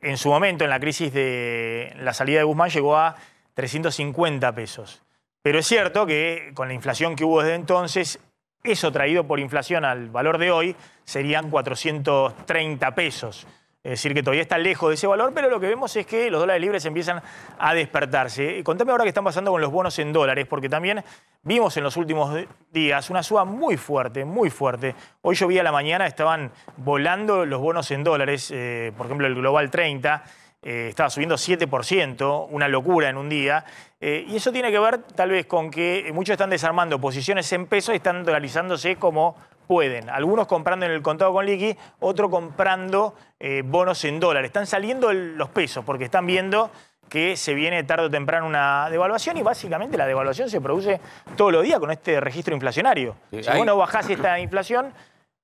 En su momento, en la crisis de la salida de Guzmán, llegó a 350 pesos. Pero es cierto que con la inflación que hubo desde entonces, eso traído por inflación al valor de hoy serían 430 pesos. Es decir, que todavía está lejos de ese valor, pero lo que vemos es que los dólares libres empiezan a despertarse. Contame ahora qué están pasando con los bonos en dólares, porque también vimos en los últimos días una suba muy fuerte, muy fuerte. Hoy yo vi la mañana, estaban volando los bonos en dólares, eh, por ejemplo el Global 30. Eh, estaba subiendo 7%, una locura en un día. Eh, y eso tiene que ver tal vez con que muchos están desarmando posiciones en pesos y están dolarizándose como pueden. Algunos comprando en el contado con liqui, otros comprando eh, bonos en dólares. Están saliendo los pesos porque están viendo que se viene tarde o temprano una devaluación y básicamente la devaluación se produce todos los días con este registro inflacionario. si uno vos no bajás esta inflación,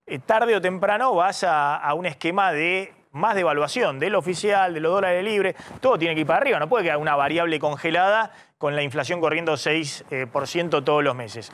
eh, tarde o temprano vas a, un esquema de más devaluación del oficial, de los dólares libres, todo tiene que ir para arriba, no puede quedar una variable congelada con la inflación corriendo 6% eh, todos los meses.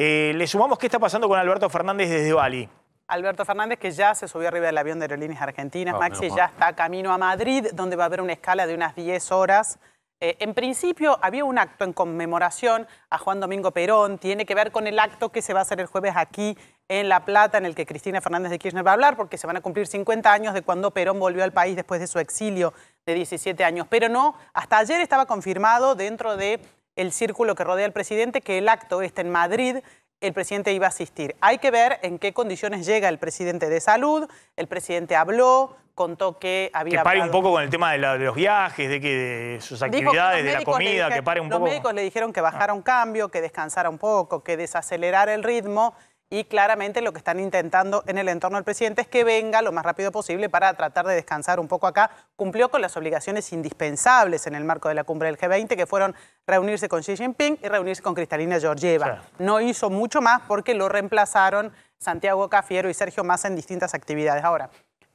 Eh, le sumamos qué está pasando con Alberto Fernández desde Bali. Alberto Fernández, que ya se subió arriba del avión de Aerolíneas Argentinas, ah, Maxi, ya está camino a Madrid, donde va a haber una escala de unas 10 horas. Eh, en principio había un acto en conmemoración a Juan Domingo Perón, tiene que ver con el acto que se va a hacer el jueves aquí en La Plata, en el que Cristina Fernández de Kirchner va a hablar, porque se van a cumplir 50 años de cuando Perón volvió al país después de su exilio de 17 años. Pero no, hasta ayer estaba confirmado dentro de el círculo que rodea al presidente, que el acto está en Madrid, el presidente iba a asistir. Hay que ver en qué condiciones llega el presidente de salud, el presidente habló, contó que había... Que pare un poco con el tema de, los viajes, de, que, sus actividades, de la comida, que pare un poco... Los médicos le dijeron que ah. bajara un cambio, que descansara un poco, que desacelerara el ritmo y claramente lo que están intentando en el entorno del presidente es que venga lo más rápido posible para tratar de descansar un poco acá. Cumplió con las obligaciones indispensables en el marco de la cumbre del G20, que fueron reunirse con Xi Jinping y reunirse con Cristalina Georgieva. No hizo mucho más porque lo reemplazaron Santiago Cafiero y Sergio Massa en distintas actividades. Ahora,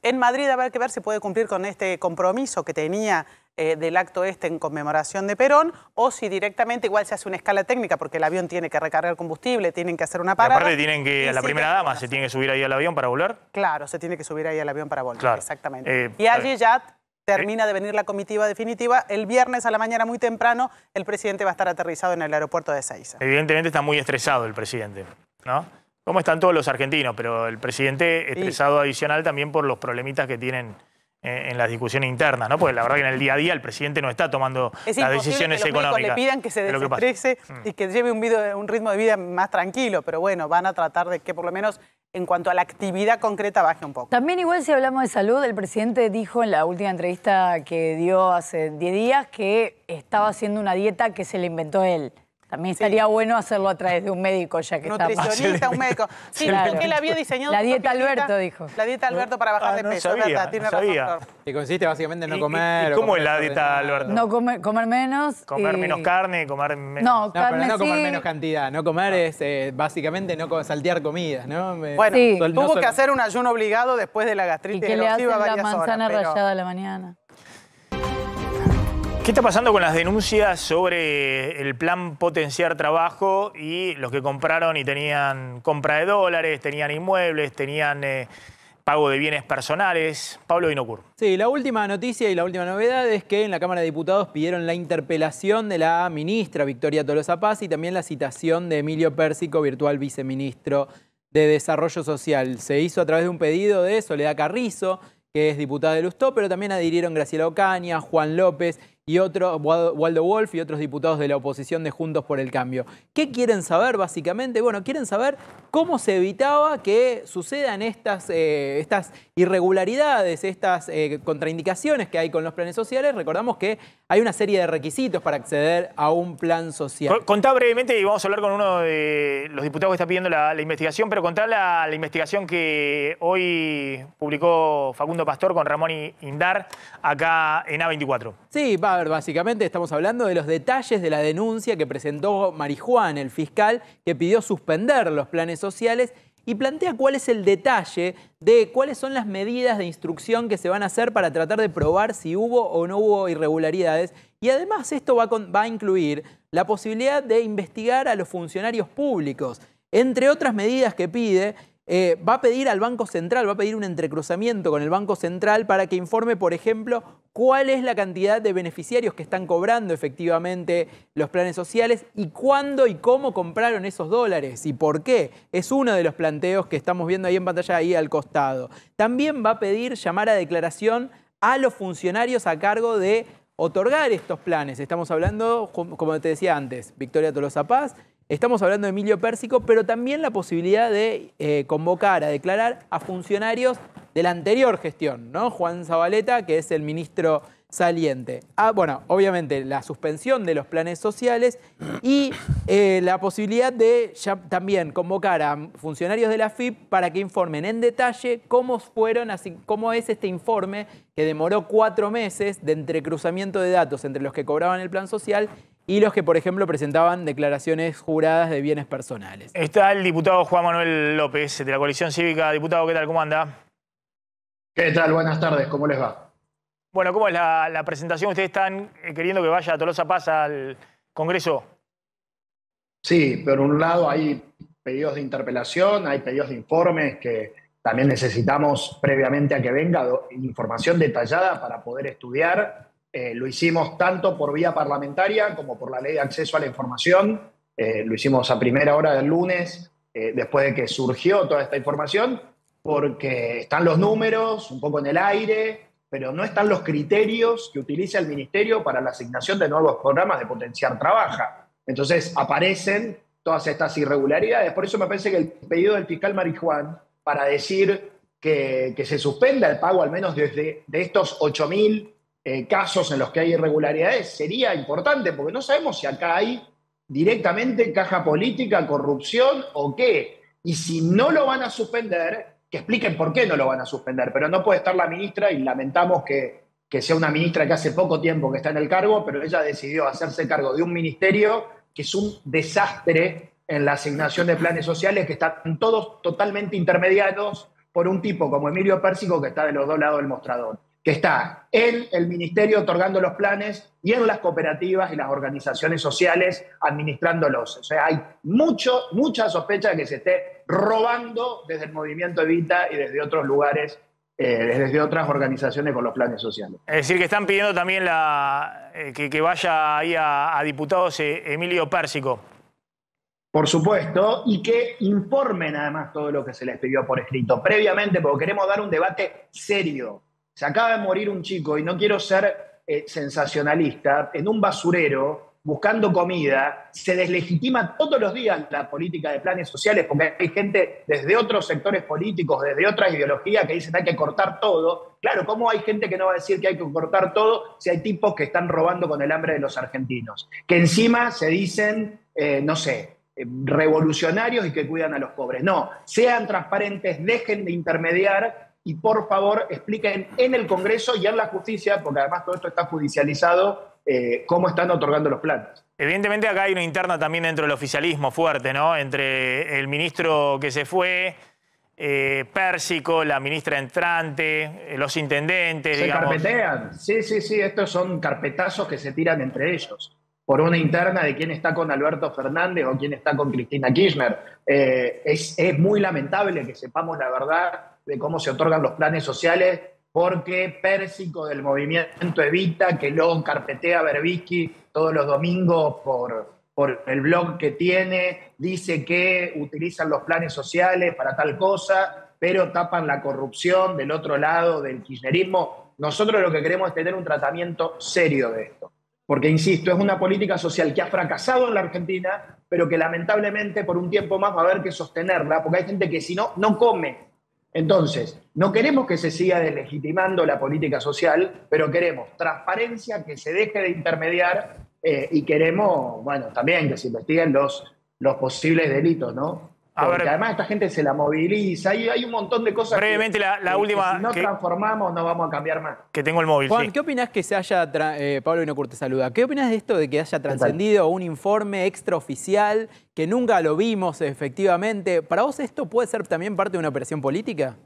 en Madrid habrá que ver si puede cumplir con este compromiso que tenía eh, del acto este en conmemoración de Perón, o si directamente igual se hace una escala técnica, porque el avión tiene que recargar combustible, tienen que hacer una parada. Y aparte tienen que, a la primera dama se tiene que subir ahí al avión para volar. Claro, se tiene que subir ahí al avión para volar, exactamente. Eh, y allí eh, ya termina de venir la comitiva definitiva. El viernes a la mañana muy temprano el presidente va a estar aterrizado en el aeropuerto de Seiza. Evidentemente está muy estresado el presidente, ¿no? Cómo están todos los argentinos, pero el presidente estresado adicional también por los problemitas que tienen eh, en las discusiones internas, ¿no? Porque la verdad que en el día a día el presidente no está tomando las decisiones que los económicas. le pidan que se desestrese mm. y que lleve un, un, ritmo de vida más tranquilo, pero bueno, van a tratar de que por lo menos en cuanto a la actividad concreta baje un poco. También igual si hablamos de salud, el presidente dijo en la última entrevista que dio hace 10 días que estaba haciendo una dieta que se le inventó él me estaría bueno hacerlo a través de un médico, ya que Nutricionista, un médico. Sí, porque él había diseñado... La dieta Alberto, dijo. La dieta Alberto para bajar ah, de peso, sabía, tiene sabía. consiste básicamente en no comer... cómo es la dieta Alberto? No comer, comer menos... Comer menos carne, comer menos... No, carne no comer menos cantidad. No comer ah. es eh, básicamente no saltear comidas, ¿no? Bueno, tuvo que hacer un ayuno obligado después de la gastritis ¿Y que le hacen la manzana rallada a la mañana? ¿Qué está pasando con las denuncias sobre el plan potenciar trabajo y los que compraron y tenían compra de dólares, tenían inmuebles, tenían eh, pago de bienes personales? Pablo Vinocur. Sí, la última noticia y la última novedad es que en la Cámara de Diputados pidieron la interpelación de la ministra Victoria Tolosa Paz y también la citación de Emilio Pérsico, virtual viceministro de Desarrollo Social. Se hizo a través de un pedido de Soledad Carrizo, que es diputada de Lustó, pero también adhirieron Graciela Ocaña, Juan López y otro, Waldo Wolf y otros diputados de la oposición de Juntos por el Cambio. ¿Qué quieren saber básicamente? Bueno, quieren saber cómo se evitaba que sucedan estas, eh, estas irregularidades, estas eh, contraindicaciones que hay con los planes sociales. Recordamos que hay una serie de requisitos para acceder a un plan social. Contá brevemente, y vamos a hablar con uno de los diputados que está pidiendo la, investigación, pero contá la, investigación que hoy publicó Facundo Pastor con Ramón Indar acá en A24. Sí, va a ver, básicamente estamos hablando de los detalles de la denuncia que presentó Marijuán, el fiscal, que pidió suspender los planes sociales y plantea cuál es el detalle de cuáles son las medidas de instrucción que se van a hacer para tratar de probar si hubo o no hubo irregularidades. Y además esto va, a incluir la posibilidad de investigar a los funcionarios públicos. Entre otras medidas que pide eh, va a pedir al Banco Central, va a pedir un entrecruzamiento con el Banco Central para que informe, por ejemplo, cuál es la cantidad de beneficiarios que están cobrando efectivamente los planes sociales y cuándo y cómo compraron esos dólares y por qué. Es uno de los planteos que estamos viendo ahí en pantalla, ahí al costado. También va a pedir llamar a declaración a los funcionarios a cargo de otorgar estos planes. Estamos hablando, como te decía antes, Victoria Tolosa Paz Estamos hablando de Emilio Pérsico, pero también la posibilidad de eh, convocar a declarar a funcionarios de la anterior gestión, ¿no? Juan Zabaleta, que es el ministro saliente. Ah, bueno, obviamente la suspensión de los planes sociales y eh, la posibilidad de también convocar a funcionarios de la FIP para que informen en detalle cómo fueron, así, cómo es este informe que demoró cuatro meses de entrecruzamiento de datos entre los que cobraban el plan social y los que, por ejemplo, presentaban declaraciones juradas de bienes personales. Está el diputado Juan Manuel López de la coalición cívica. Diputado, ¿qué tal? ¿Cómo anda? ¿Qué tal? Buenas tardes, ¿cómo les va? Bueno, ¿cómo es la, presentación? ¿Ustedes están eh, queriendo que vaya a Tolosa Paz al Congreso? Sí, por un lado hay pedidos de interpelación, hay pedidos de informes que también necesitamos previamente a que venga información detallada para poder estudiar eh, lo hicimos tanto por vía parlamentaria como por la ley de acceso a la información. Eh, lo hicimos a primera hora del lunes, eh, después de que surgió toda esta información, porque están los números un poco en el aire, pero no están los criterios que utiliza el Ministerio para la asignación de nuevos programas de potenciar trabajo. Entonces aparecen todas estas irregularidades. Por eso me parece que el pedido del fiscal Marijuán para decir que, se suspenda el pago al menos desde, de estos 8.000... mil eh, casos en los que hay irregularidades sería importante, porque no sabemos si acá hay directamente caja política, corrupción o qué. Y si no lo van a suspender, que expliquen por qué no lo van a suspender, pero no puede estar la ministra y lamentamos que, que sea una ministra que hace poco tiempo que está en el cargo, pero ella decidió hacerse cargo de un ministerio que es un desastre en la asignación de planes sociales, que están todos totalmente intermediados por un tipo como Emilio Pérsico que está de los dos lados del mostrador que está en el ministerio otorgando los planes y en las cooperativas y las organizaciones sociales administrándolos. O sea, hay mucho, mucha sospecha de que se esté robando desde el movimiento Evita y desde otros lugares eh, desde otras organizaciones con los planes sociales. Es decir, que están pidiendo también eh, que, vaya ahí a, diputados eh, Emilio Pérsico. Por supuesto, y que informen además todo lo que se les pidió por escrito previamente, porque queremos dar un debate serio, se acaba de morir un chico y no quiero ser eh, sensacionalista, en un basurero, buscando comida, se deslegitima todos los días la política de planes sociales, porque hay gente desde otros sectores políticos, desde otras ideologías, que dicen hay que cortar todo. Claro, ¿cómo hay gente que no va a decir que hay que cortar todo si hay tipos que están robando con el hambre de los argentinos? Que encima se dicen, eh, no sé, eh, revolucionarios y que cuidan a los pobres. No, sean transparentes, dejen de intermediar y por favor expliquen en el Congreso y en la justicia, porque además todo esto está judicializado, eh, cómo están otorgando los planes. Evidentemente acá hay una interna también dentro del oficialismo fuerte, ¿no? Entre el ministro que se fue, eh, Pérsico, la ministra entrante, eh, los intendentes. Se carpetean, sí, sí, sí, estos son carpetazos que se tiran entre ellos por una interna de quién está con Alberto Fernández o quién está con Cristina Kirchner. es muy lamentable que sepamos la verdad de cómo se otorgan los planes sociales, porque Pérsico del movimiento Evita, que luego carpetea Berbisky todos los domingos por, por el blog que tiene, dice que utilizan los planes sociales para tal cosa, pero tapan la corrupción del otro lado del kirchnerismo. Nosotros lo que queremos es tener un tratamiento serio de esto, porque, insisto, es una política social que ha fracasado en la Argentina, pero que lamentablemente por un tiempo más va a haber que sostenerla, porque hay gente que si no, no come, entonces, no queremos que se siga deslegitimando la política social, pero queremos transparencia, que se deje de intermediar eh, y queremos, bueno, también que se investiguen los posibles delitos, ¿no? porque además esta gente se la moviliza y hay un montón de cosas. Brevemente, que, la, la última. si no transformamos, no vamos a cambiar más. Que tengo el móvil. Juan, ¿qué opinas que se haya. Eh, Pablo Inocur saluda. ¿Qué opinas de esto de que haya trascendido un informe extraoficial que nunca lo vimos efectivamente? ¿Para vos esto puede ser también parte de una operación política?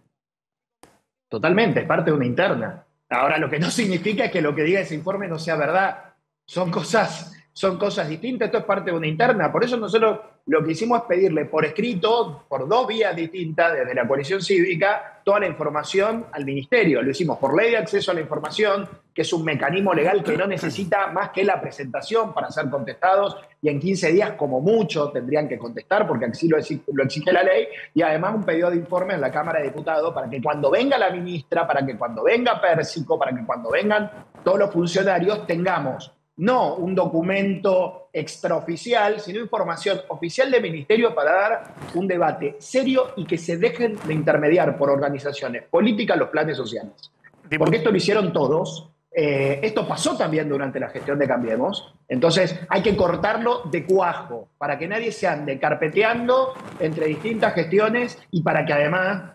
Totalmente, es parte de una interna. Ahora, lo que no significa es que lo que diga ese informe no sea verdad. Son cosas son cosas distintas, esto es parte de una interna. Por eso nosotros lo que hicimos es pedirle por escrito, por dos vías distintas, desde la coalición cívica, toda la información al ministerio. Lo hicimos por ley de acceso a la información, que es un mecanismo legal que no necesita más que la presentación para ser contestados y en 15 días como mucho tendrían que contestar porque así lo exige, la ley y además un pedido de informe en la Cámara de Diputados para que cuando venga la ministra, para que cuando venga Pérsico, para que cuando vengan todos los funcionarios tengamos no un documento extraoficial, sino información oficial del Ministerio para dar un debate serio y que se dejen de intermediar por organizaciones políticas los planes sociales. Porque esto lo hicieron todos. Eh, esto pasó también durante la gestión de Cambiemos. Entonces hay que cortarlo de cuajo para que nadie se ande carpeteando entre distintas gestiones y para que además,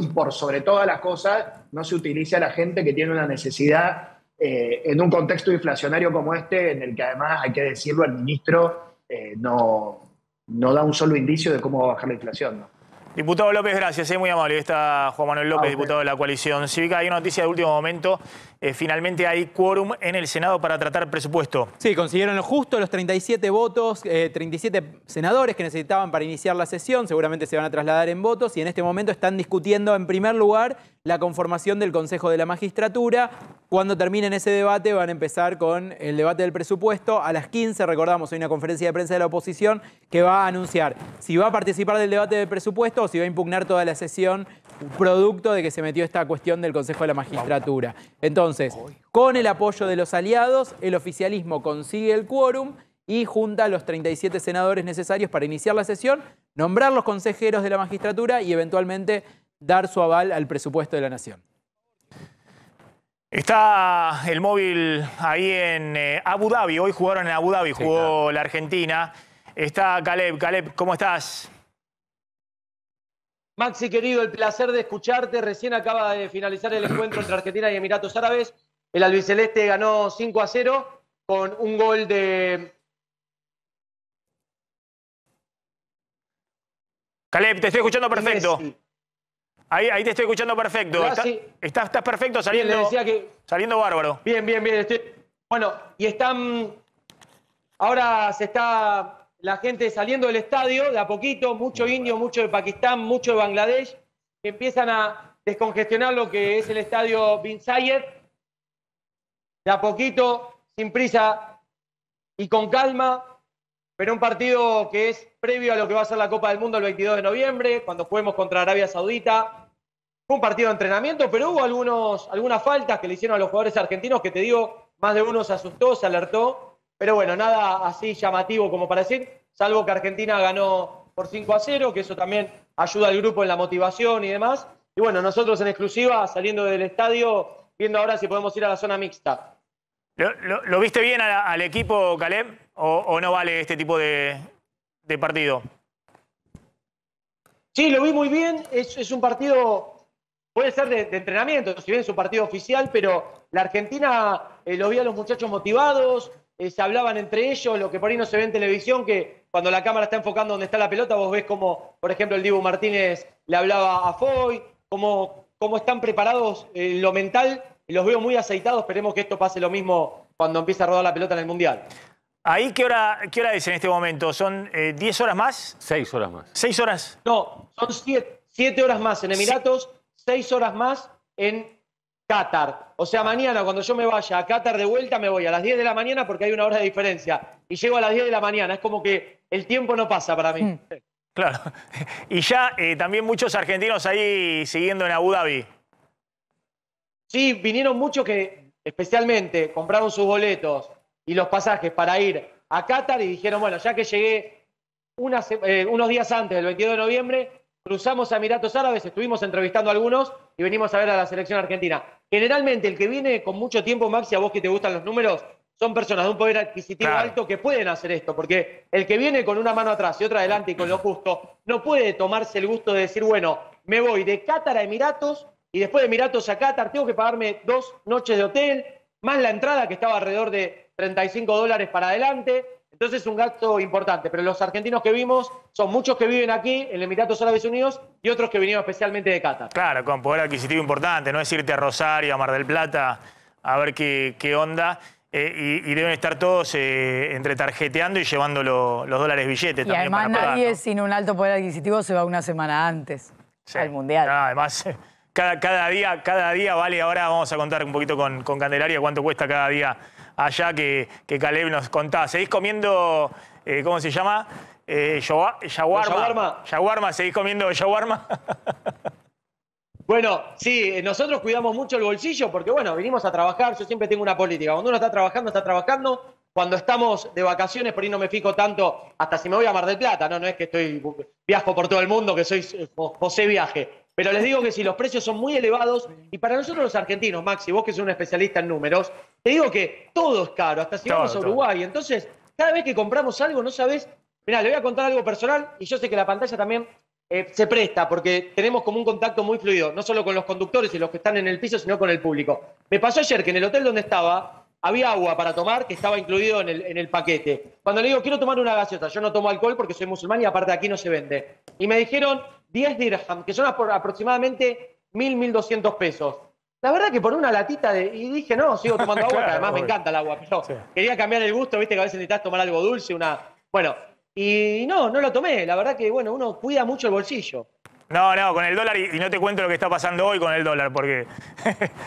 y por sobre todas las cosas, no se utilice a la gente que tiene una necesidad eh, en un contexto inflacionario como este, en el que además, hay que decirlo, el ministro eh, no, no da un solo indicio de cómo va a bajar la inflación. Diputado López, gracias, es eh, muy amable. está Juan Manuel López, diputado de la coalición cívica. Hay una noticia de último momento. finalmente hay quórum en el Senado para tratar presupuesto. Sí, consiguieron lo justo, los 37 votos, 37 senadores que necesitaban para iniciar la sesión. Seguramente se van a trasladar en votos y en este momento están discutiendo en primer lugar la conformación del Consejo de la Magistratura. Cuando terminen ese debate van a empezar con el debate del presupuesto. A las 15, recordamos, hay una conferencia de prensa de la oposición que va a anunciar si va a participar del debate del presupuesto o si va a impugnar toda la sesión producto de que se metió esta cuestión del Consejo de la Magistratura. Entonces, con el apoyo de los aliados, el oficialismo consigue el quórum y junta a los 37 senadores necesarios para iniciar la sesión, nombrar los consejeros de la magistratura y eventualmente dar su aval al presupuesto de la Nación. Está el móvil ahí en eh, Abu Dhabi. Hoy jugaron en Abu Dhabi, jugó la Argentina. Está Caleb. Caleb, ¿cómo estás? Maxi, querido, el placer de escucharte. Recién acaba de finalizar el encuentro entre Argentina y Emiratos Árabes. El albiceleste ganó 5 a 0 con un gol de... Caleb, te estoy escuchando perfecto. Ahí, ahí te estoy escuchando perfecto. Estás está, perfecto saliendo, saliendo bárbaro. Bien, bien, bien. bueno, y están. Ahora se está la gente saliendo del estadio de a poquito, mucho indio, mucho de Pakistán, mucho de Bangladesh, que empiezan a descongestionar lo que es el estadio Bin Zayed. De a poquito, sin prisa y con calma, pero un partido que es previo a lo que va a ser la Copa del Mundo el 22 de noviembre, cuando juguemos contra Arabia Saudita. Fue un partido de entrenamiento, pero hubo algunos, algunas faltas que le hicieron a los jugadores argentinos que te digo, más de uno se asustó, se alertó. Pero bueno, nada así llamativo como para decir, salvo que Argentina ganó por 5 a 0, que eso también ayuda al grupo en la motivación y demás. Y bueno, nosotros en exclusiva, saliendo del estadio, viendo ahora si podemos ir a la zona mixta. ¿Lo, viste bien al equipo, Caleb? o, no vale este tipo de, partido? Sí, lo vi muy bien. Es, un partido, puede ser de, entrenamiento, si bien es un partido oficial, pero la Argentina eh, lo vi a los muchachos motivados, eh, se hablaban entre ellos, lo que por ahí no se ve en televisión, que cuando la cámara está enfocando donde está la pelota, vos ves como, por ejemplo, el Dibu Martínez le hablaba a Foy, cómo, están preparados eh, lo mental, los veo muy aceitados, esperemos que esto pase lo mismo cuando empiece a rodar la pelota en el Mundial. ¿Ahí qué hora, qué es en este momento? ¿Son 10 eh, horas más? 6 horas más. ¿6 horas? No, son 7 horas más en Emiratos, 6 horas más en Qatar. O sea, mañana cuando yo me vaya a Qatar de vuelta me voy a las 10 de la mañana porque hay una hora de diferencia. Y llego a las 10 de la mañana. Es como que el tiempo no pasa para mí. Mm. Claro. Y ya eh, también muchos argentinos ahí siguiendo en Abu Dhabi. Sí, vinieron muchos que especialmente compraron sus boletos y los pasajes para ir a Qatar y dijeron, bueno, ya que llegué eh, unos días antes, del 22 de noviembre, cruzamos a Emiratos Árabes, estuvimos entrevistando a algunos y venimos a ver a la selección argentina. Generalmente el que viene con mucho tiempo, Maxi, a vos que te gustan los números, son personas de un poder adquisitivo alto que pueden hacer esto, porque el que viene con una mano atrás y otra adelante y con lo justo, no puede tomarse el gusto de decir, bueno, me voy de Qatar a Emiratos y después de Emiratos a Qatar tengo que pagarme dos noches de hotel, más la entrada que estaba alrededor de 35 dólares para adelante. Entonces es un gasto importante, pero los argentinos que vimos son muchos que viven aquí en el Emiratos Árabes Unidos y otros que vinieron especialmente de Qatar. Claro, con poder adquisitivo importante, no es irte a Rosario, a Mar del Plata, a ver qué, onda. Eh, y, deben estar todos eh, entre tarjeteando y llevando los dólares billetes. además nadie sin un alto poder adquisitivo se va una semana antes al Mundial. Ah, además, cada, día, vale, ahora vamos a contar un poquito con Candelaria cuánto cuesta cada día allá que, Caleb nos contaba. ¿Seguís comiendo, eh, cómo se llama? Eh, yaguarma. Yaguarma, ¿seguís comiendo yaguarma? Bueno, sí, nosotros cuidamos mucho el bolsillo porque, bueno, vinimos a trabajar, yo siempre tengo una política, cuando uno está trabajando, está trabajando, cuando estamos de vacaciones, por ahí no me fijo tanto, hasta si me voy a Mar del Plata, ¿no? No es que estoy, viajo por todo el mundo, que soy eh, José Viaje. Pero les digo que si los precios son muy elevados, y para nosotros los argentinos, Maxi, vos que sos un especialista en números, te digo que todo es caro, hasta si vamos a Uruguay. Entonces, cada vez que compramos algo, no sabes. Mirá, le voy a contar algo personal, y yo sé que la pantalla también eh, se presta, porque tenemos como un contacto muy fluido, no solo con los conductores y los que están en el piso, sino con el público. Me pasó ayer que en el hotel donde estaba, había agua para tomar que estaba incluido en el, en el, paquete. Cuando le digo, quiero tomar una gaseosa, yo no tomo alcohol porque soy musulmán y aparte aquí no se vende. Y me dijeron, 10 dirham, que son aproximadamente 1.000, 1.200 pesos. La verdad que por una latita de, y dije, no, sigo tomando agua, además me encanta el agua, quería cambiar el gusto, viste que a veces necesitas tomar algo dulce, una... Bueno, y no, no lo tomé, la verdad que, bueno, uno cuida mucho el bolsillo. No, no, con el dólar, y, no te cuento lo que está pasando hoy con el dólar, porque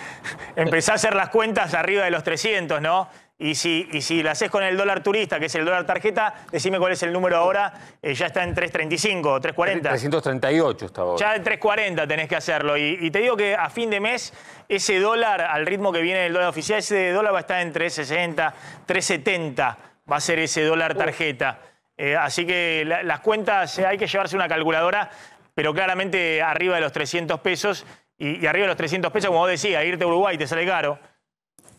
empecé a hacer las cuentas arriba de los 300, ¿no? Y si, y si la haces con el dólar turista, que es el dólar tarjeta, decime cuál es el número ahora. Eh, ya está en 3.35, 3.40. 338 está ahora. Ya en 3.40 tenés que hacerlo. Y, te digo que a fin de mes, ese dólar, al ritmo que viene el dólar oficial, ese dólar va a estar en 3.60, 3.70 va a ser ese dólar tarjeta. Eh, así que las cuentas, eh, hay que llevarse una calculadora, pero claramente arriba de los 300 pesos. Y, arriba de los 300 pesos, como vos decías, irte a Uruguay te sale caro.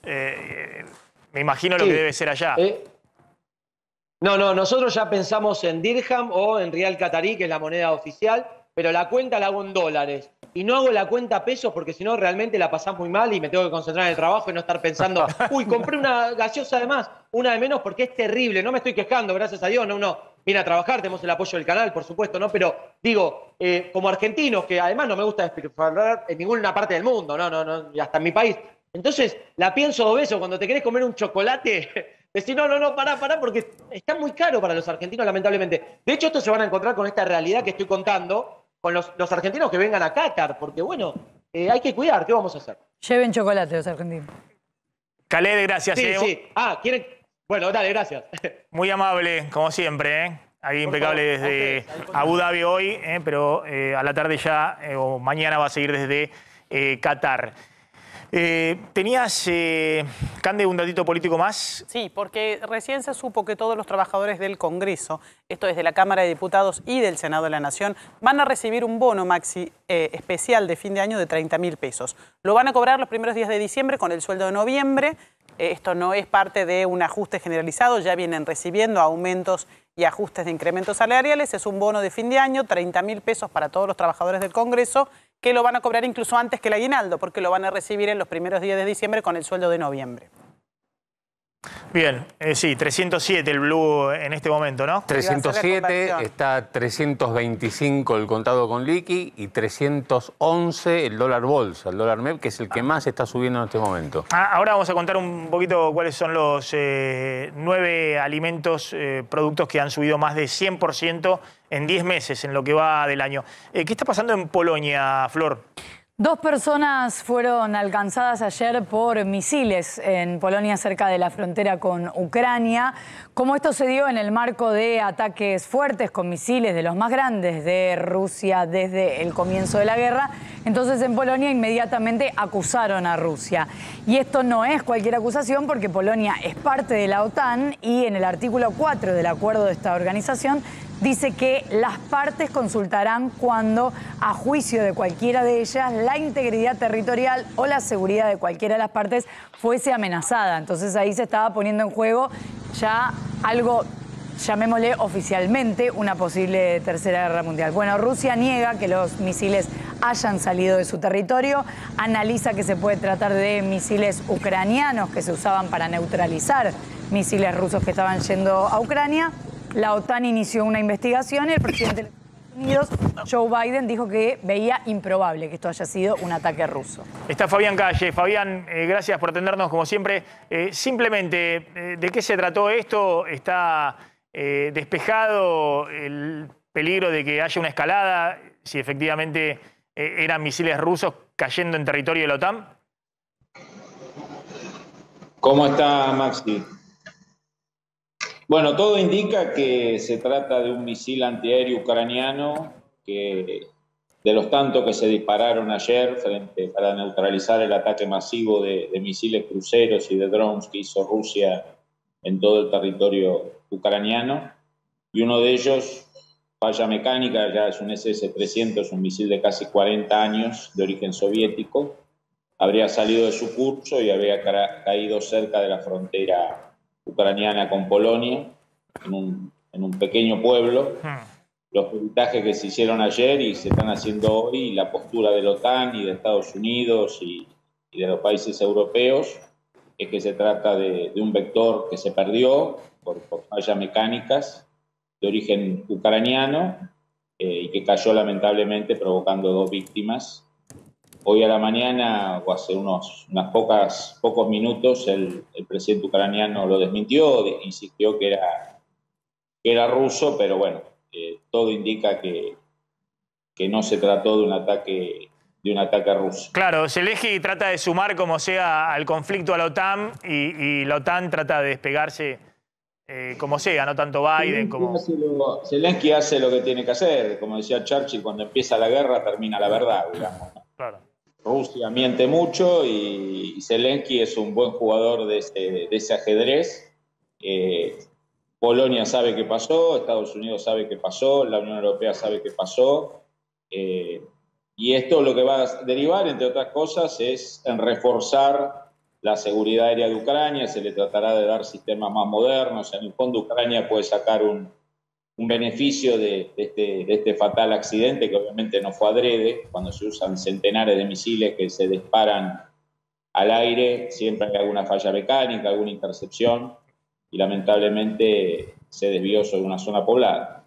Eh, me imagino lo que debe ser allá. Eh, no, no, nosotros ya pensamos en dirham o en real catarí, que es la moneda oficial, pero la cuenta la hago en dólares. Y no hago la cuenta pesos porque si no realmente la pasás muy mal y me tengo que concentrar en el trabajo y no estar pensando, uy, compré una gaseosa de más, una de menos porque es terrible, no me estoy quejando, gracias a Dios, no, no, viene a trabajar, tenemos el apoyo del canal, por supuesto, ¿no? Pero digo, eh, como argentino, que además no me gusta despilfarrar en ninguna parte del mundo, no, no, no, y hasta en mi país, entonces, la pienso dos cuando te querés comer un chocolate, Decir, no, no, no, pará, pará, porque está muy caro para los argentinos, lamentablemente. De hecho, estos se van a encontrar con esta realidad que estoy contando, con los, argentinos que vengan a Qatar, porque bueno, eh, hay que cuidar, ¿qué vamos a hacer? Lleven chocolate los argentinos. Caled, gracias. Sí, sí. Ah, quieren... Bueno, dale, gracias. Muy amable, como siempre, ¿eh? Ahí impecable desde Abu Dhabi hoy, ¿eh? pero a la tarde ya o mañana va a seguir desde Qatar. Eh, ¿Tenías, eh, Cande, un datito político más? Sí, porque recién se supo que todos los trabajadores del Congreso, esto es de la Cámara de Diputados y del Senado de la Nación, van a recibir un bono maxi eh, especial de fin de año de 30 mil pesos. Lo van a cobrar los primeros días de diciembre con el sueldo de noviembre. esto no es parte de un ajuste generalizado, ya vienen recibiendo aumentos y ajustes de incrementos salariales. Es un bono de fin de año, 30 mil pesos para todos los trabajadores del Congreso que lo van a cobrar incluso antes que el aguinaldo, porque lo van a recibir en los primeros días de diciembre con el sueldo de noviembre. Bien, eh, sí, 307 el blue en este momento, ¿no? 307, está 325 el contado con liqui y 311 el dólar bolsa, el dólar MEP, que es el que ah. más está subiendo en este momento. Ah, ahora vamos a contar un poquito cuáles son los eh, nueve alimentos, eh, productos que han subido más de 100% en 10 meses, en lo que va del año. ¿Qué está pasando en Polonia, Flor? Dos personas fueron alcanzadas ayer por misiles en Polonia cerca de la frontera con Ucrania. Como esto se dio en el marco de ataques fuertes con misiles de los más grandes de Rusia desde el comienzo de la guerra, entonces en Polonia inmediatamente acusaron a Rusia. Y esto no es cualquier acusación porque Polonia es parte de la OTAN y en el artículo 4 del acuerdo de esta organización dice que las partes consultarán cuando, a juicio de cualquiera de ellas, la integridad territorial o la seguridad de cualquiera de las partes fuese amenazada. Entonces ahí se estaba poniendo en juego ya algo llamémosle oficialmente una posible tercera guerra mundial. Bueno, Rusia niega que los misiles hayan salido de su territorio, analiza que se puede tratar de misiles ucranianos que se usaban para neutralizar misiles rusos que estaban yendo a Ucrania la OTAN inició una investigación y el presidente de los Estados Unidos, Joe Biden, dijo que veía improbable que esto haya sido un ataque ruso. Está Fabián Calle. Fabián, eh, gracias por atendernos como siempre. Eh, simplemente, eh, ¿de qué se trató esto? ¿Está despejado el peligro de que haya una escalada si efectivamente eran misiles rusos cayendo en territorio de la OTAN? ¿Cómo está Maxi? Bueno, todo indica que se trata de un misil antiaéreo ucraniano que de los tantos que se dispararon ayer frente, para neutralizar el ataque masivo de, misiles cruceros y de drones que hizo Rusia en todo el territorio ucraniano. Y uno de ellos, falla mecánica, ya es un SS-300, un misil de casi 40 años de origen soviético, habría salido de su curso y habría caído cerca de la frontera ucraniana con Polonia, en un, en un pequeño pueblo. Hmm. Los peritajes que se hicieron ayer y se están haciendo hoy, la postura de la OTAN y de Estados Unidos y, de los países europeos, es que se trata de, un vector que se perdió por, fallas mecánicas de origen ucraniano eh, y que cayó lamentablemente provocando dos víctimas Hoy a la mañana, o hace unos unas pocas, pocos minutos, el, presidente ucraniano lo desmintió, insistió que era, que era ruso, pero bueno, eh, todo indica que, no se trató de un ataque de un ataque ruso. Claro, Zelensky trata de sumar como sea al conflicto a la OTAN y, y la OTAN trata de despegarse eh, como sea, no tanto Biden como... Zelensky hace lo que tiene que hacer, como decía Churchill, cuando empieza la guerra termina la verdad, digamos. Claro. Rusia miente mucho y, Zelensky es un buen jugador de ese, ajedrez. Eh, Polonia sabe qué pasó, Estados Unidos sabe qué pasó, la Unión Europea sabe qué pasó. Eh, y esto lo que va a derivar, entre otras cosas, es en reforzar la seguridad aérea de Ucrania, se le tratará de dar sistemas más modernos, en el fondo Ucrania puede sacar un, un beneficio este, de, este, fatal accidente, que obviamente no fue adrede, cuando se usan centenares de misiles que se disparan al aire, siempre hay alguna falla mecánica, alguna intercepción, y lamentablemente se desvió sobre una zona poblada.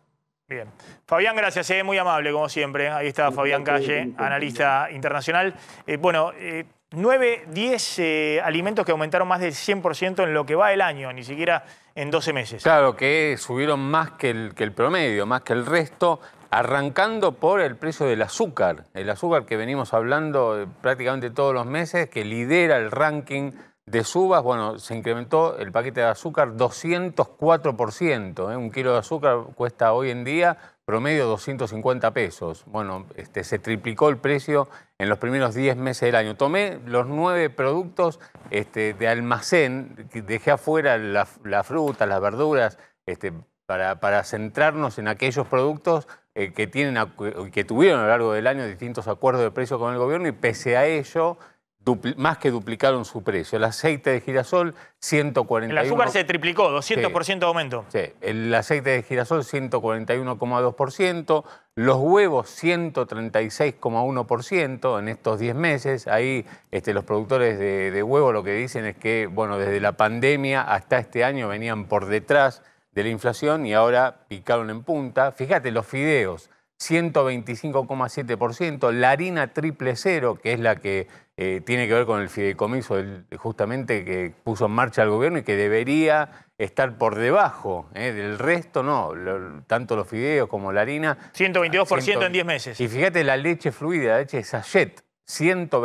Bien. Fabián, gracias, eh, muy amable como siempre. Ahí está Fabián Calle, analista internacional. Eh, bueno, eh, 9, 10 eh, alimentos que aumentaron más del 100% en lo que va el año, ni siquiera en 12 meses. Claro, que subieron más que el, que el promedio, más que el resto, arrancando por el precio del azúcar. El azúcar que venimos hablando eh, prácticamente todos los meses, que lidera el ranking de subas, bueno, se incrementó el paquete de azúcar 204%. ¿eh? Un kilo de azúcar cuesta hoy en día promedio 250 pesos. Bueno, este, se triplicó el precio en los primeros 10 meses del año. Tomé los nueve productos este, de almacén, dejé afuera las la frutas, las verduras, este, para, centrarnos en aquellos productos eh, que, tienen, que tuvieron a lo largo del año distintos acuerdos de precio con el gobierno y pese a ello más que duplicaron su precio. El aceite de girasol, 141... El azúcar se triplicó, 200% de aumento. Sí, el aceite de girasol, 141,2%, los huevos, 136,1% en estos 10 meses. Ahí este, los productores de, de huevos lo que dicen es que, bueno, desde la pandemia hasta este año venían por detrás de la inflación y ahora picaron en punta. Fíjate, los fideos, 125,7%, la harina triple cero, que es la que eh, tiene que ver con el fideicomiso justamente que puso en marcha el gobierno y que debería estar por debajo eh, del resto, no, tanto los fideos como la harina. 122% en 10 meses. Y fíjate la leche fluida, la leche sachet, 122%.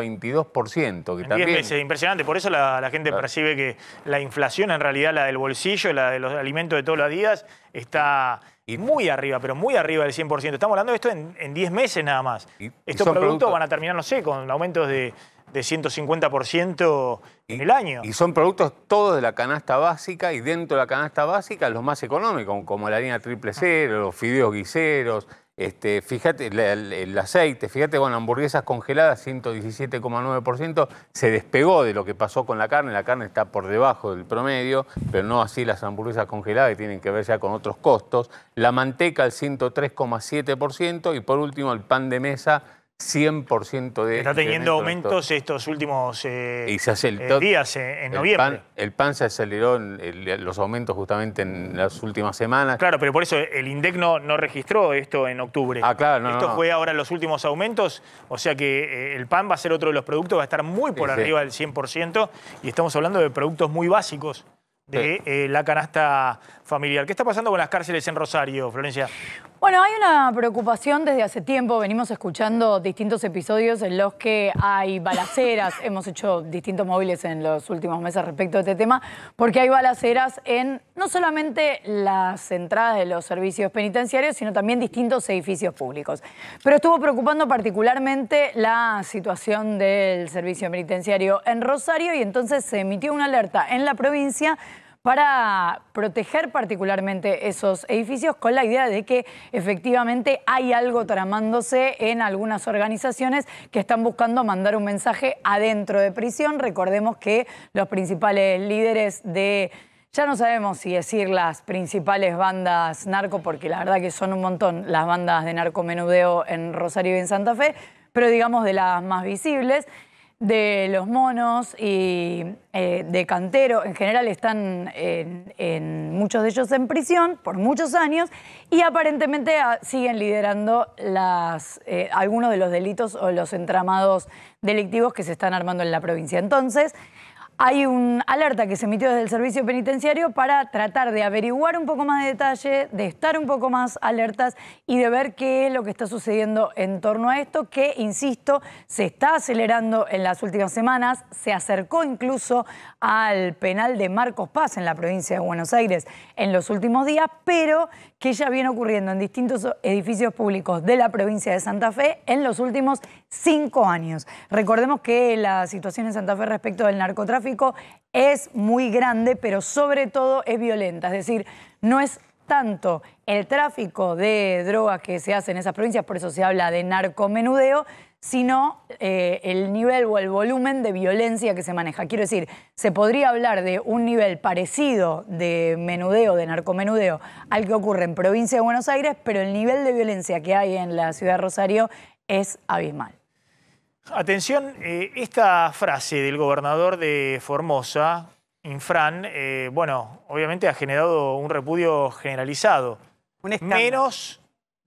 Que en 10 meses, impresionante. Por eso la, gente percibe que la inflación, en realidad la del bolsillo, la de los alimentos de todos los días, está muy arriba, pero muy arriba del 100%. Estamos hablando de esto en, 10 meses nada más. Estos productos, van a terminar, no sé, con aumentos de, 150% en el año. Y son productos todos de la canasta básica y dentro de la canasta básica los más económicos, como la harina triple cero, los fideos guiseros, este, fíjate, el, aceite, fíjate, bueno, hamburguesas congeladas, 117,9%, se despegó de lo que pasó con la carne, la carne está por debajo del promedio, pero no así las hamburguesas congeladas que tienen que ver ya con otros costos, la manteca el 103,7% y por último el pan de mesa 100% de... Está teniendo aumentos estos últimos días en, noviembre. el PAN se aceleró los aumentos justamente en las últimas semanas. Claro, pero por eso el INDEC no, registró esto en octubre. Ah, claro, no, Esto fue ahora los últimos aumentos, o sea que eh, el PAN va a ser otro de los productos, va a estar muy por arriba del 100% y estamos hablando de productos muy básicos de eh, la canasta ¿Qué está pasando con las cárceles en Rosario, Florencia? Bueno, hay una preocupación desde hace tiempo, venimos escuchando distintos episodios en los que hay balaceras, hemos hecho distintos móviles en los últimos meses respecto a este tema, porque hay balaceras en no solamente las entradas de los servicios penitenciarios, sino también distintos edificios públicos. Pero estuvo preocupando particularmente la situación del servicio penitenciario en Rosario y entonces se emitió una alerta en la provincia para proteger particularmente esos edificios con la idea de que efectivamente hay algo tramándose en algunas organizaciones que están buscando mandar un mensaje adentro de prisión. Recordemos que los principales líderes de... Ya no sabemos si decir las principales bandas narco, porque la verdad que son un montón las bandas de menudeo en Rosario y en Santa Fe, pero digamos de las más visibles, de los monos y eh, de Cantero, en general están en, muchos de ellos en prisión por muchos años y aparentemente ah, siguen liderando eh, algunos de los delitos o los entramados delictivos que se están armando en la provincia. Entonces, hay una alerta que se emitió desde el servicio penitenciario para tratar de averiguar un poco más de detalle, de estar un poco más alertas y de ver qué es lo que está sucediendo en torno a esto, que, insisto, se está acelerando en las últimas semanas, se acercó incluso al penal de Marcos Paz en la provincia de Buenos Aires en los últimos días, pero que ya viene ocurriendo en distintos edificios públicos de la provincia de Santa Fe en los últimos cinco años. Recordemos que la situación en Santa Fe respecto del narcotráfico es muy grande, pero sobre todo es violenta, es decir, no es tanto el tráfico de drogas que se hace en esas provincias, por eso se habla de narcomenudeo, sino eh, el nivel o el volumen de violencia que se maneja. Quiero decir, se podría hablar de un nivel parecido de menudeo, de narcomenudeo, al que ocurre en provincia de Buenos Aires, pero el nivel de violencia que hay en la ciudad de Rosario es abismal. Atención, eh, esta frase del gobernador de Formosa, Infran, eh, bueno, obviamente ha generado un repudio generalizado. Un menos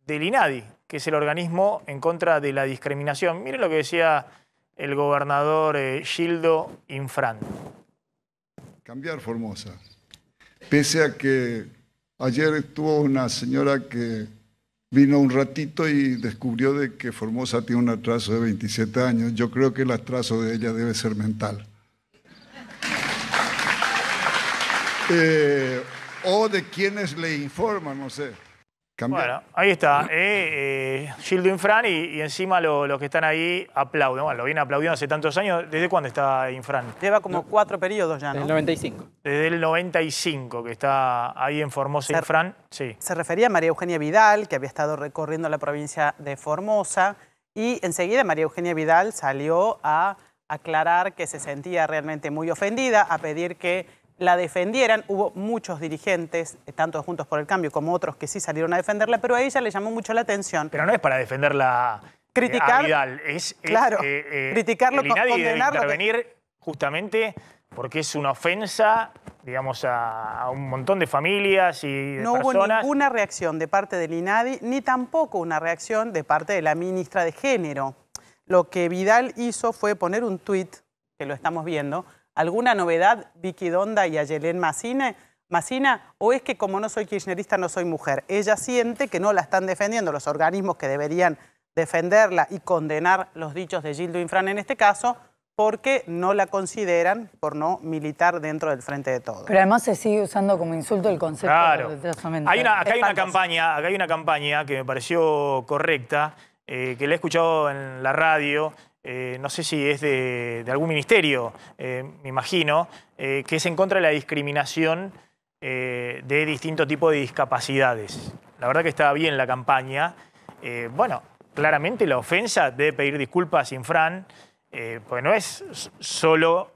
del INADI, que es el organismo en contra de la discriminación. Miren lo que decía el gobernador eh, Gildo Infran. Cambiar Formosa. Pese a que ayer estuvo una señora que vino un ratito y descubrió de que Formosa tiene un atraso de 27 años. Yo creo que el atraso de ella debe ser mental. Eh, o de quienes le informan, no sé. Bueno, ahí está. Eh, eh Gildo Infran y, encima los que están ahí aplauden. lo vienen aplaudiendo hace tantos años. ¿Desde cuándo está Infran? Lleva como cuatro periodos ya, ¿no? Desde el 95. Desde el 95 que está ahí en Formosa Sí. Se refería a María Eugenia Vidal, que había estado recorriendo la provincia de Formosa. Y enseguida María Eugenia Vidal salió a aclarar que se sentía realmente muy ofendida, a pedir que la defendieran. Hubo muchos dirigentes, eh, tanto Juntos por el Cambio como otros que sí salieron a defenderla, pero a ella le llamó mucho la atención. Pero no es para defenderla criticar, a Vidal, es, claro, eh, eh, criticarlo, intervenir justamente porque es una ofensa, digamos, a, un montón de familias y no personas. No hubo ninguna reacción de parte del INADI, ni tampoco una reacción de parte de la ministra de Género. Lo que Vidal hizo fue poner un tweet que lo estamos viendo, ¿Alguna novedad, Vicky Donda y Ayelén Massina? Macina, o es que como no soy kirchnerista no soy mujer. Ella siente que no la están defendiendo los organismos que deberían defenderla y condenar los dichos de Gildo Infran en este caso, porque no la consideran por no militar dentro del frente de todos. Pero además se sigue usando como insulto el concepto claro. de hay una, acá hay una campaña, hay una campaña que me pareció correcta, eh, que la he escuchado en la radio eh, no sé si es de, algún ministerio, eh, me imagino, eh, que es en contra de la discriminación de distinto tipo de discapacidades. La verdad que estaba bien la campaña. bueno, claramente la ofensa de pedir disculpas sin Fran, porque no es solo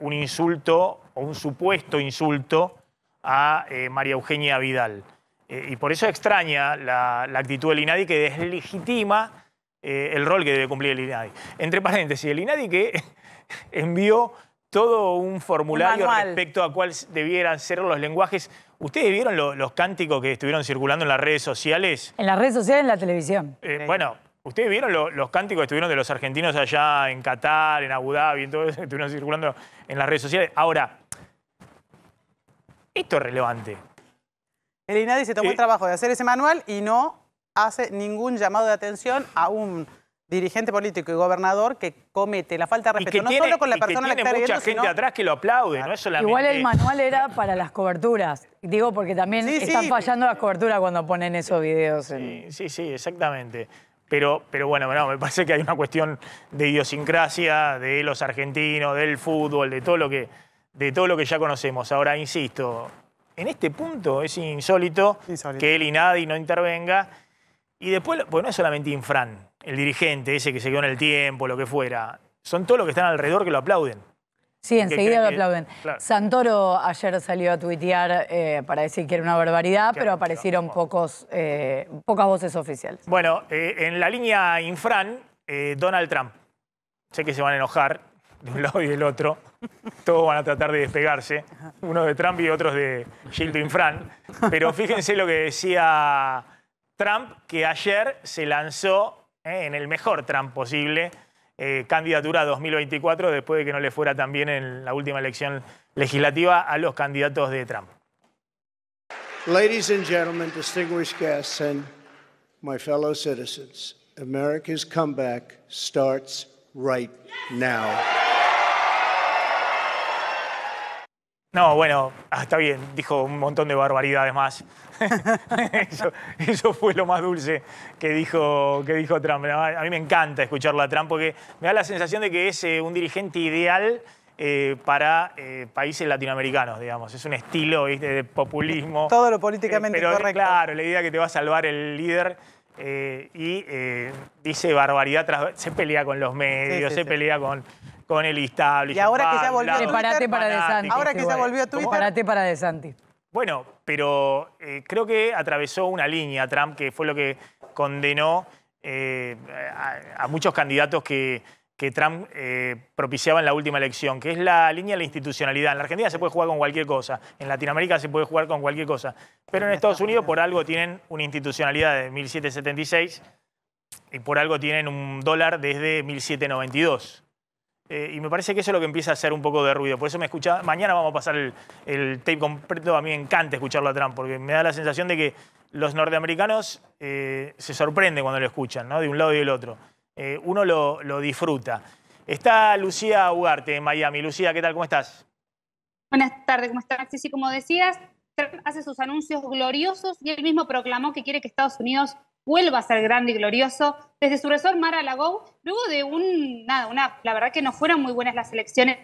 un insulto o un supuesto insulto a María Eugenia Vidal. y por eso extraña la, la actitud del INADI que deslegitima eh, el rol que debe cumplir el INADI. Entre paréntesis, el INADI que envió todo un formulario respecto a cuáles debieran ser los lenguajes. ¿Ustedes vieron los cánticos que estuvieron circulando en las redes sociales? En las redes sociales, en la televisión. Eh, bueno, ¿ustedes vieron los cánticos que estuvieron de los argentinos allá en Qatar, en Abu Dhabi, en todo eso, estuvieron circulando en las redes sociales? Ahora, esto es relevante. El INADI se tomó el eh, trabajo de hacer ese manual y no hace ningún llamado de atención a un dirigente político y gobernador que comete la falta de respeto, no solo con la persona que tiene la que mucha gente atrás que lo aplaude, no es Igual el manual era para las coberturas, digo porque también están fallando las coberturas cuando ponen esos videos. Sí, sí, exactamente. Pero, pero bueno, me parece que hay una cuestión de idiosincrasia de los argentinos, del fútbol, de todo lo que, de todo lo que ya conocemos. Ahora, insisto, en este punto es insólito, insólito. que él y nadie no intervenga y después, porque no es solamente Infran, el dirigente ese que se quedó en el tiempo, lo que fuera. Son todos los que están alrededor que lo aplauden. Sí, enseguida lo aplauden. Santoro ayer salió a tuitear eh, para decir que era una barbaridad, pero aparecieron pocos, eh, pocas voces oficiales. Bueno, eh, en la línea infran, Donald Trump. Sé que se van a enojar de un lado y del otro. Todos van a tratar de despegarse, Uno de Trump y otros de Gildo Infran. Pero fíjense lo que decía Trump, que ayer se lanzó eh, en el mejor Trump posible, eh, candidatura 2024, después de que no le fuera tan bien en la última elección legislativa a los candidatos de Trump. No, bueno, ah, está bien, dijo un montón de barbaridades más eso, fue lo más dulce que dijo, que dijo Trump. A mí me encanta escucharlo a Trump porque me da la sensación de que es eh, un dirigente ideal eh, para eh, países latinoamericanos, digamos. Es un estilo de populismo. Todo lo políticamente pero, Claro, la idea que te va a salvar el líder. y dice barbaridad tras... Se pelea con los medios, se pelea con, con el establishment. Y ahora que se volvió Ahora que se volvió a Twitter. Preparate para DeSantis. Bueno, pero eh, creo que atravesó una línea Trump que fue lo que condenó eh, a, muchos candidatos que, Trump eh, propiciaba en la última elección, que es la línea de la institucionalidad. En la Argentina se puede jugar con cualquier cosa, en Latinoamérica se puede jugar con cualquier cosa, pero en Estados Unidos por algo tienen una institucionalidad de 1776 y por algo tienen un dólar desde 1792. Eh, y me parece que eso es lo que empieza a hacer un poco de ruido. Por eso me escucha. Mañana vamos a pasar el, tape completo. A mí me encanta escucharlo a Trump, porque me da la sensación de que los norteamericanos eh, se sorprenden cuando lo escuchan, ¿no? De un lado y del otro. Eh, uno lo, disfruta. Está Lucía Ugarte en Miami. Lucía, ¿qué tal? ¿Cómo estás? Buenas tardes, ¿cómo estás? Sí, sí, como decías, Trump hace sus anuncios gloriosos y él mismo proclamó que quiere que Estados Unidos vuelva a ser grande y glorioso. Desde su resort, Mara Lagou, luego de un, nada, una, la verdad que no fueron muy buenas las elecciones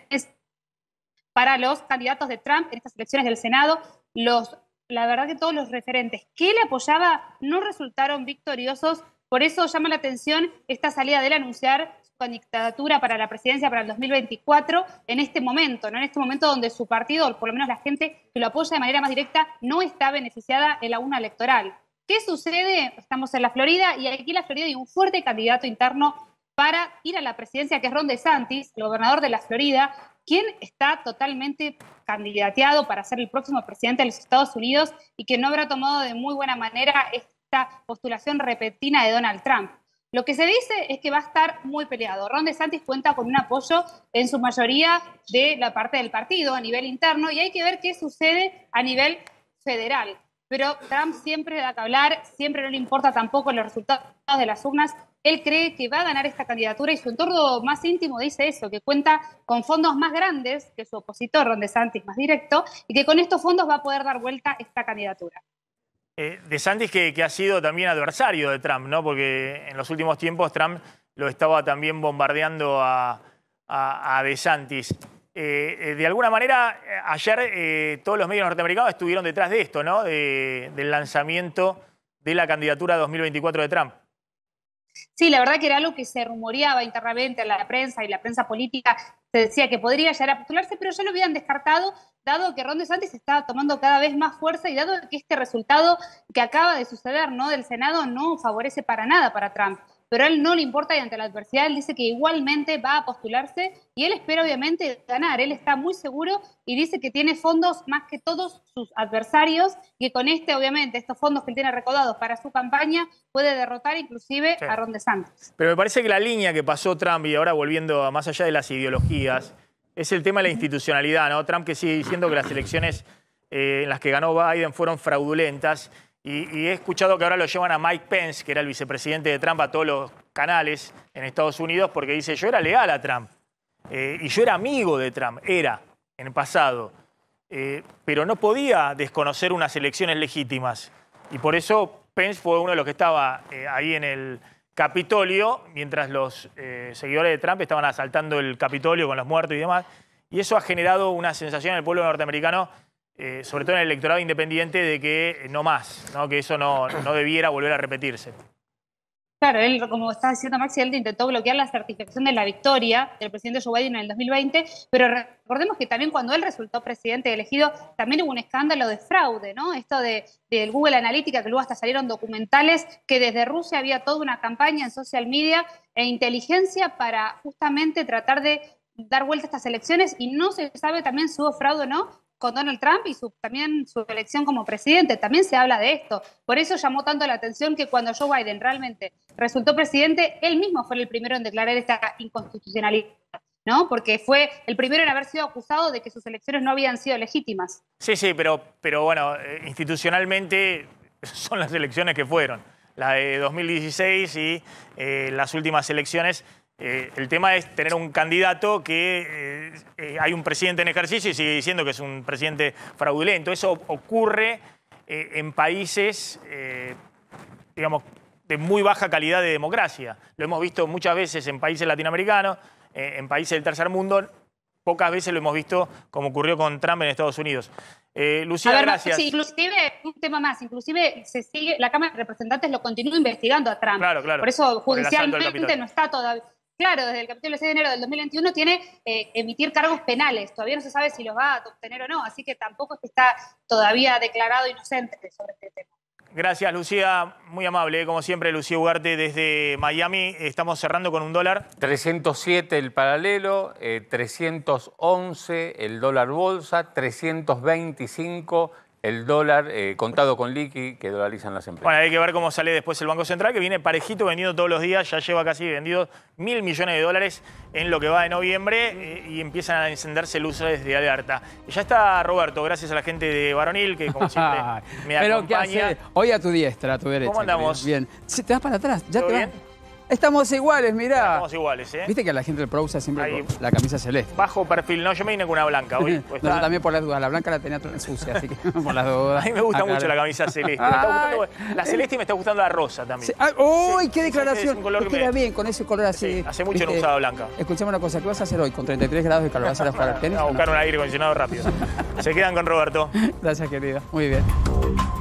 para los candidatos de Trump en estas elecciones del Senado, los, la verdad que todos los referentes que le apoyaba no resultaron victoriosos. Por eso llama la atención esta salida de él anunciar su candidatura para la presidencia para el 2024 en este momento, ¿no? en este momento donde su partido, o por lo menos la gente que lo apoya de manera más directa, no está beneficiada en la una electoral. ¿Qué sucede? Estamos en la Florida y aquí en la Florida hay un fuerte candidato interno para ir a la presidencia, que es Ron DeSantis, el gobernador de la Florida, quien está totalmente candidateado para ser el próximo presidente de los Estados Unidos y que no habrá tomado de muy buena manera esta postulación repentina de Donald Trump. Lo que se dice es que va a estar muy peleado. Ron DeSantis cuenta con un apoyo en su mayoría de la parte del partido a nivel interno y hay que ver qué sucede a nivel federal pero Trump siempre da que hablar, siempre no le importa tampoco los resultados de las urnas. Él cree que va a ganar esta candidatura y su entorno más íntimo dice eso, que cuenta con fondos más grandes que su opositor, Ron DeSantis, más directo, y que con estos fondos va a poder dar vuelta esta candidatura. Eh, DeSantis de que, ha sido también adversario de Trump, ¿no? Porque en los últimos tiempos Trump lo estaba también bombardeando a, DeSantis. a eh, de alguna manera, eh, ayer eh, todos los medios norteamericanos estuvieron detrás de esto, ¿no? del lanzamiento de la candidatura 2024 de Trump. Sí, la verdad que era algo que se rumoreaba internamente en la prensa y la prensa política se decía que podría llegar a postularse, pero ya lo habían descartado, dado que Ron DeSantis estaba tomando cada vez más fuerza y dado que este resultado que acaba de suceder, ¿no? Del Senado no favorece para nada para Trump pero a él no le importa y ante la adversidad él dice que igualmente va a postularse y él espera obviamente ganar, él está muy seguro y dice que tiene fondos más que todos sus adversarios y que con este obviamente estos fondos que él tiene recaudados para su campaña puede derrotar inclusive a Ron DeSantis. Pero me parece que la línea que pasó Trump y ahora volviendo a más allá de las ideologías es el tema de la institucionalidad, ¿no? Trump que sigue diciendo que las elecciones eh, en las que ganó Biden fueron fraudulentas y, he escuchado que ahora lo llevan a Mike Pence, que era el vicepresidente de Trump, a todos los canales en Estados Unidos, porque dice, yo era leal a Trump. Eh, y yo era amigo de Trump, era, en el pasado. Eh, pero no podía desconocer unas elecciones legítimas. Y por eso Pence fue uno de los que estaba eh, ahí en el Capitolio, mientras los seguidores de Trump estaban asaltando el Capitolio con los muertos y demás. Y eso ha generado una sensación en el pueblo norteamericano eh, sobre todo en el electorado independiente, de que eh, no más, que eso no, debiera volver a repetirse. Claro, él, como está diciendo Maxi, él intentó bloquear la certificación de la victoria del presidente Joe en el 2020, pero recordemos que también cuando él resultó presidente elegido, también hubo un escándalo de fraude, ¿no? Esto del Google Analytica, que luego hasta salieron documentales, que desde Rusia había toda una campaña en social media e inteligencia para justamente tratar de dar vuelta a estas elecciones y no se sabe también si hubo fraude o no, con Donald Trump y su, también su elección como presidente. También se habla de esto. Por eso llamó tanto la atención que cuando Joe Biden realmente resultó presidente, él mismo fue el primero en declarar esta inconstitucionalidad. ¿No? Porque fue el primero en haber sido acusado de que sus elecciones no habían sido legítimas. Sí, sí, pero, pero bueno, eh, institucionalmente son las elecciones que fueron, la de 2016 y eh, las últimas elecciones eh, el tema es tener un candidato que eh, eh, hay un presidente en ejercicio y sigue diciendo que es un presidente fraudulento. Eso ocurre en países, digamos, de muy baja calidad de democracia. Lo hemos visto muchas veces en países latinoamericanos, en países del tercer mundo. Pocas veces lo hemos visto como ocurrió con Trump en Estados Unidos. Lucía, gracias. inclusive, un tema más, inclusive se sigue, la Cámara de Representantes lo continúa investigando a Trump. Claro, claro. Por eso judicialmente no está todavía claro desde el capítulo 6 de enero del 2021 tiene eh, emitir cargos penales. Todavía no se sabe si los va a obtener o no, así que tampoco es que está todavía declarado inocente sobre este tema. Gracias, Lucía. Muy amable, ¿eh? como siempre, Lucía Ugarte desde Miami. Estamos cerrando con un dólar. 307 el paralelo, 311 eh, el dólar bolsa, 325 el dólar eh, contado con liqui que dolarizan las empresas. Bueno, hay que ver cómo sale después el Banco Central, que viene parejito vendiendo todos los días, ya lleva casi vendido mil millones de dólares en lo que va de noviembre eh, y empiezan a encenderse luces de alerta. Ya está Roberto, gracias a la gente de Varonil, que como siempre me acompaña. Pero, ¿qué Hoy a tu diestra, a tu derecha. ¿Cómo andamos? Bien. te vas para atrás, ya te vas. Estamos iguales, mirá. Estamos iguales, ¿eh? Viste que a la gente del Pro usa siempre la camisa celeste. Bajo perfil, no, yo me vine con una blanca hoy. Pues no, también por las dudas, la blanca la tenía sucia, así que por las dudas. A mí me gusta mucho la camisa celeste. la celeste y me está gustando la rosa también. Ah, ¡Uy, qué declaración! Es un color queda bien con ese color así. Hace mucho no usaba blanca. Escuchame una cosa, ¿qué vas a hacer hoy con 33 grados de calor? ¿Vas a jugar al A buscar un aire acondicionado rápido. Se quedan con Roberto. Gracias, querido. Muy bien.